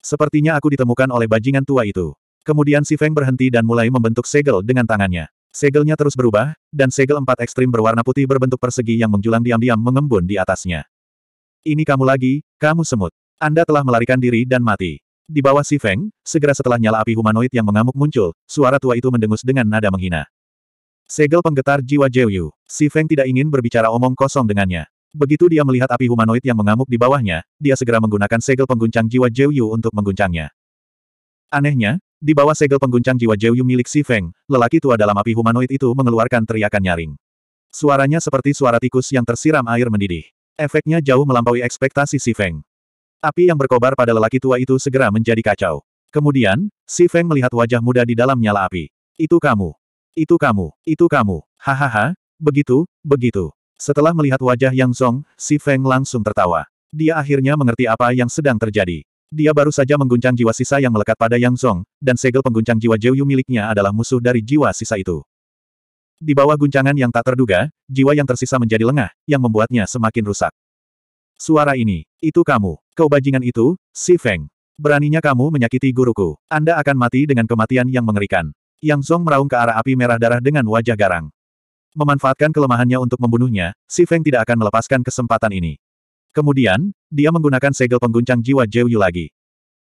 Speaker 1: Sepertinya aku ditemukan oleh bajingan tua itu. Kemudian si Feng berhenti dan mulai membentuk segel dengan tangannya. Segelnya terus berubah, dan segel empat ekstrim berwarna putih berbentuk persegi yang menjulang diam-diam mengembun di atasnya. Ini kamu lagi, kamu semut. Anda telah melarikan diri dan mati. Di bawah si Feng, segera setelah nyala api humanoid yang mengamuk muncul, suara tua itu mendengus dengan nada menghina. Segel penggetar jiwa Jiu Yu. Si Feng tidak ingin berbicara omong kosong dengannya. Begitu dia melihat api humanoid yang mengamuk di bawahnya, dia segera menggunakan segel pengguncang jiwa Yu untuk mengguncangnya. Anehnya, di bawah segel pengguncang jiwa Yu milik Si Feng, lelaki tua dalam api humanoid itu mengeluarkan teriakan nyaring. Suaranya seperti suara tikus yang tersiram air mendidih. Efeknya jauh melampaui ekspektasi Si Feng. Api yang berkobar pada lelaki tua itu segera menjadi kacau. Kemudian, Si Feng melihat wajah muda di dalam nyala api. Itu kamu. Itu kamu. Itu kamu. Hahaha, begitu, begitu. Setelah melihat wajah Yang Zong, Si Feng langsung tertawa. Dia akhirnya mengerti apa yang sedang terjadi. Dia baru saja mengguncang jiwa sisa yang melekat pada Yang Zong, dan segel pengguncang jiwa Jiu Yu miliknya adalah musuh dari jiwa sisa itu. Di bawah guncangan yang tak terduga, jiwa yang tersisa menjadi lengah, yang membuatnya semakin rusak. Suara ini, itu kamu, kau bajingan itu, si Feng. Beraninya kamu menyakiti guruku, Anda akan mati dengan kematian yang mengerikan. Yang Zong meraung ke arah api merah darah dengan wajah garang. Memanfaatkan kelemahannya untuk membunuhnya, Si Feng tidak akan melepaskan kesempatan ini. Kemudian, dia menggunakan segel pengguncang jiwa Zhou Yu lagi.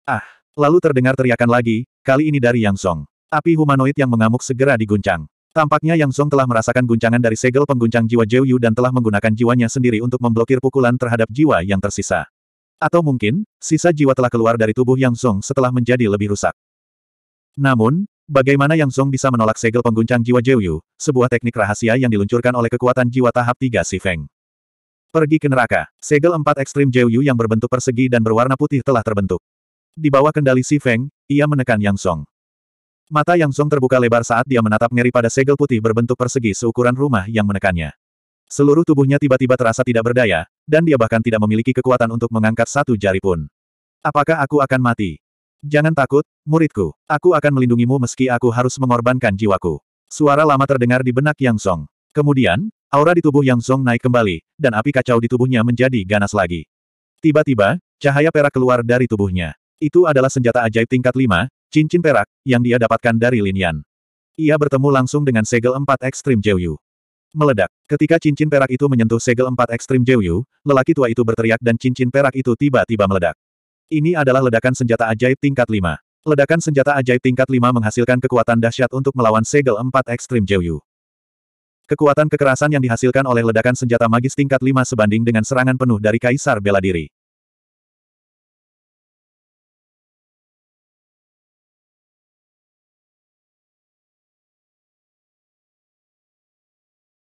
Speaker 1: Ah! Lalu terdengar teriakan lagi, kali ini dari Yang Song. Api humanoid yang mengamuk segera diguncang. Tampaknya Yang Song telah merasakan guncangan dari segel pengguncang jiwa Zhou Yu dan telah menggunakan jiwanya sendiri untuk memblokir pukulan terhadap jiwa yang tersisa. Atau mungkin, sisa jiwa telah keluar dari tubuh Yang Song setelah menjadi lebih rusak. Namun, Bagaimana Yang Song bisa menolak segel pengguncang jiwa Jiuyu, sebuah teknik rahasia yang diluncurkan oleh kekuatan jiwa tahap 3 Si Feng. Pergi ke neraka. Segel empat ekstrim Jiuyu yang berbentuk persegi dan berwarna putih telah terbentuk. Di bawah kendali Si Feng, ia menekan Yang Song. Mata Yang Song terbuka lebar saat dia menatap ngeri pada segel putih berbentuk persegi seukuran rumah yang menekannya. Seluruh tubuhnya tiba-tiba terasa tidak berdaya, dan dia bahkan tidak memiliki kekuatan untuk mengangkat satu jari pun. Apakah aku akan mati? Jangan takut, muridku. Aku akan melindungimu meski aku harus mengorbankan jiwaku. Suara lama terdengar di benak Yang Song. Kemudian, aura di tubuh Yang Song naik kembali, dan api kacau di tubuhnya menjadi ganas lagi. Tiba-tiba, cahaya perak keluar dari tubuhnya. Itu adalah senjata ajaib tingkat 5, cincin perak, yang dia dapatkan dari Lin Yan. Ia bertemu langsung dengan segel 4 ekstrim Jeoyu. Meledak. Ketika cincin perak itu menyentuh segel 4 ekstrim Jeyu, lelaki tua itu berteriak dan cincin perak itu tiba-tiba meledak. Ini adalah ledakan senjata ajaib tingkat 5. Ledakan senjata ajaib tingkat 5 menghasilkan kekuatan dahsyat untuk melawan segel 4 ekstrim Jeyu. Kekuatan kekerasan yang dihasilkan oleh ledakan senjata magis tingkat 5 sebanding dengan serangan penuh dari
Speaker 2: Kaisar Bela Diri.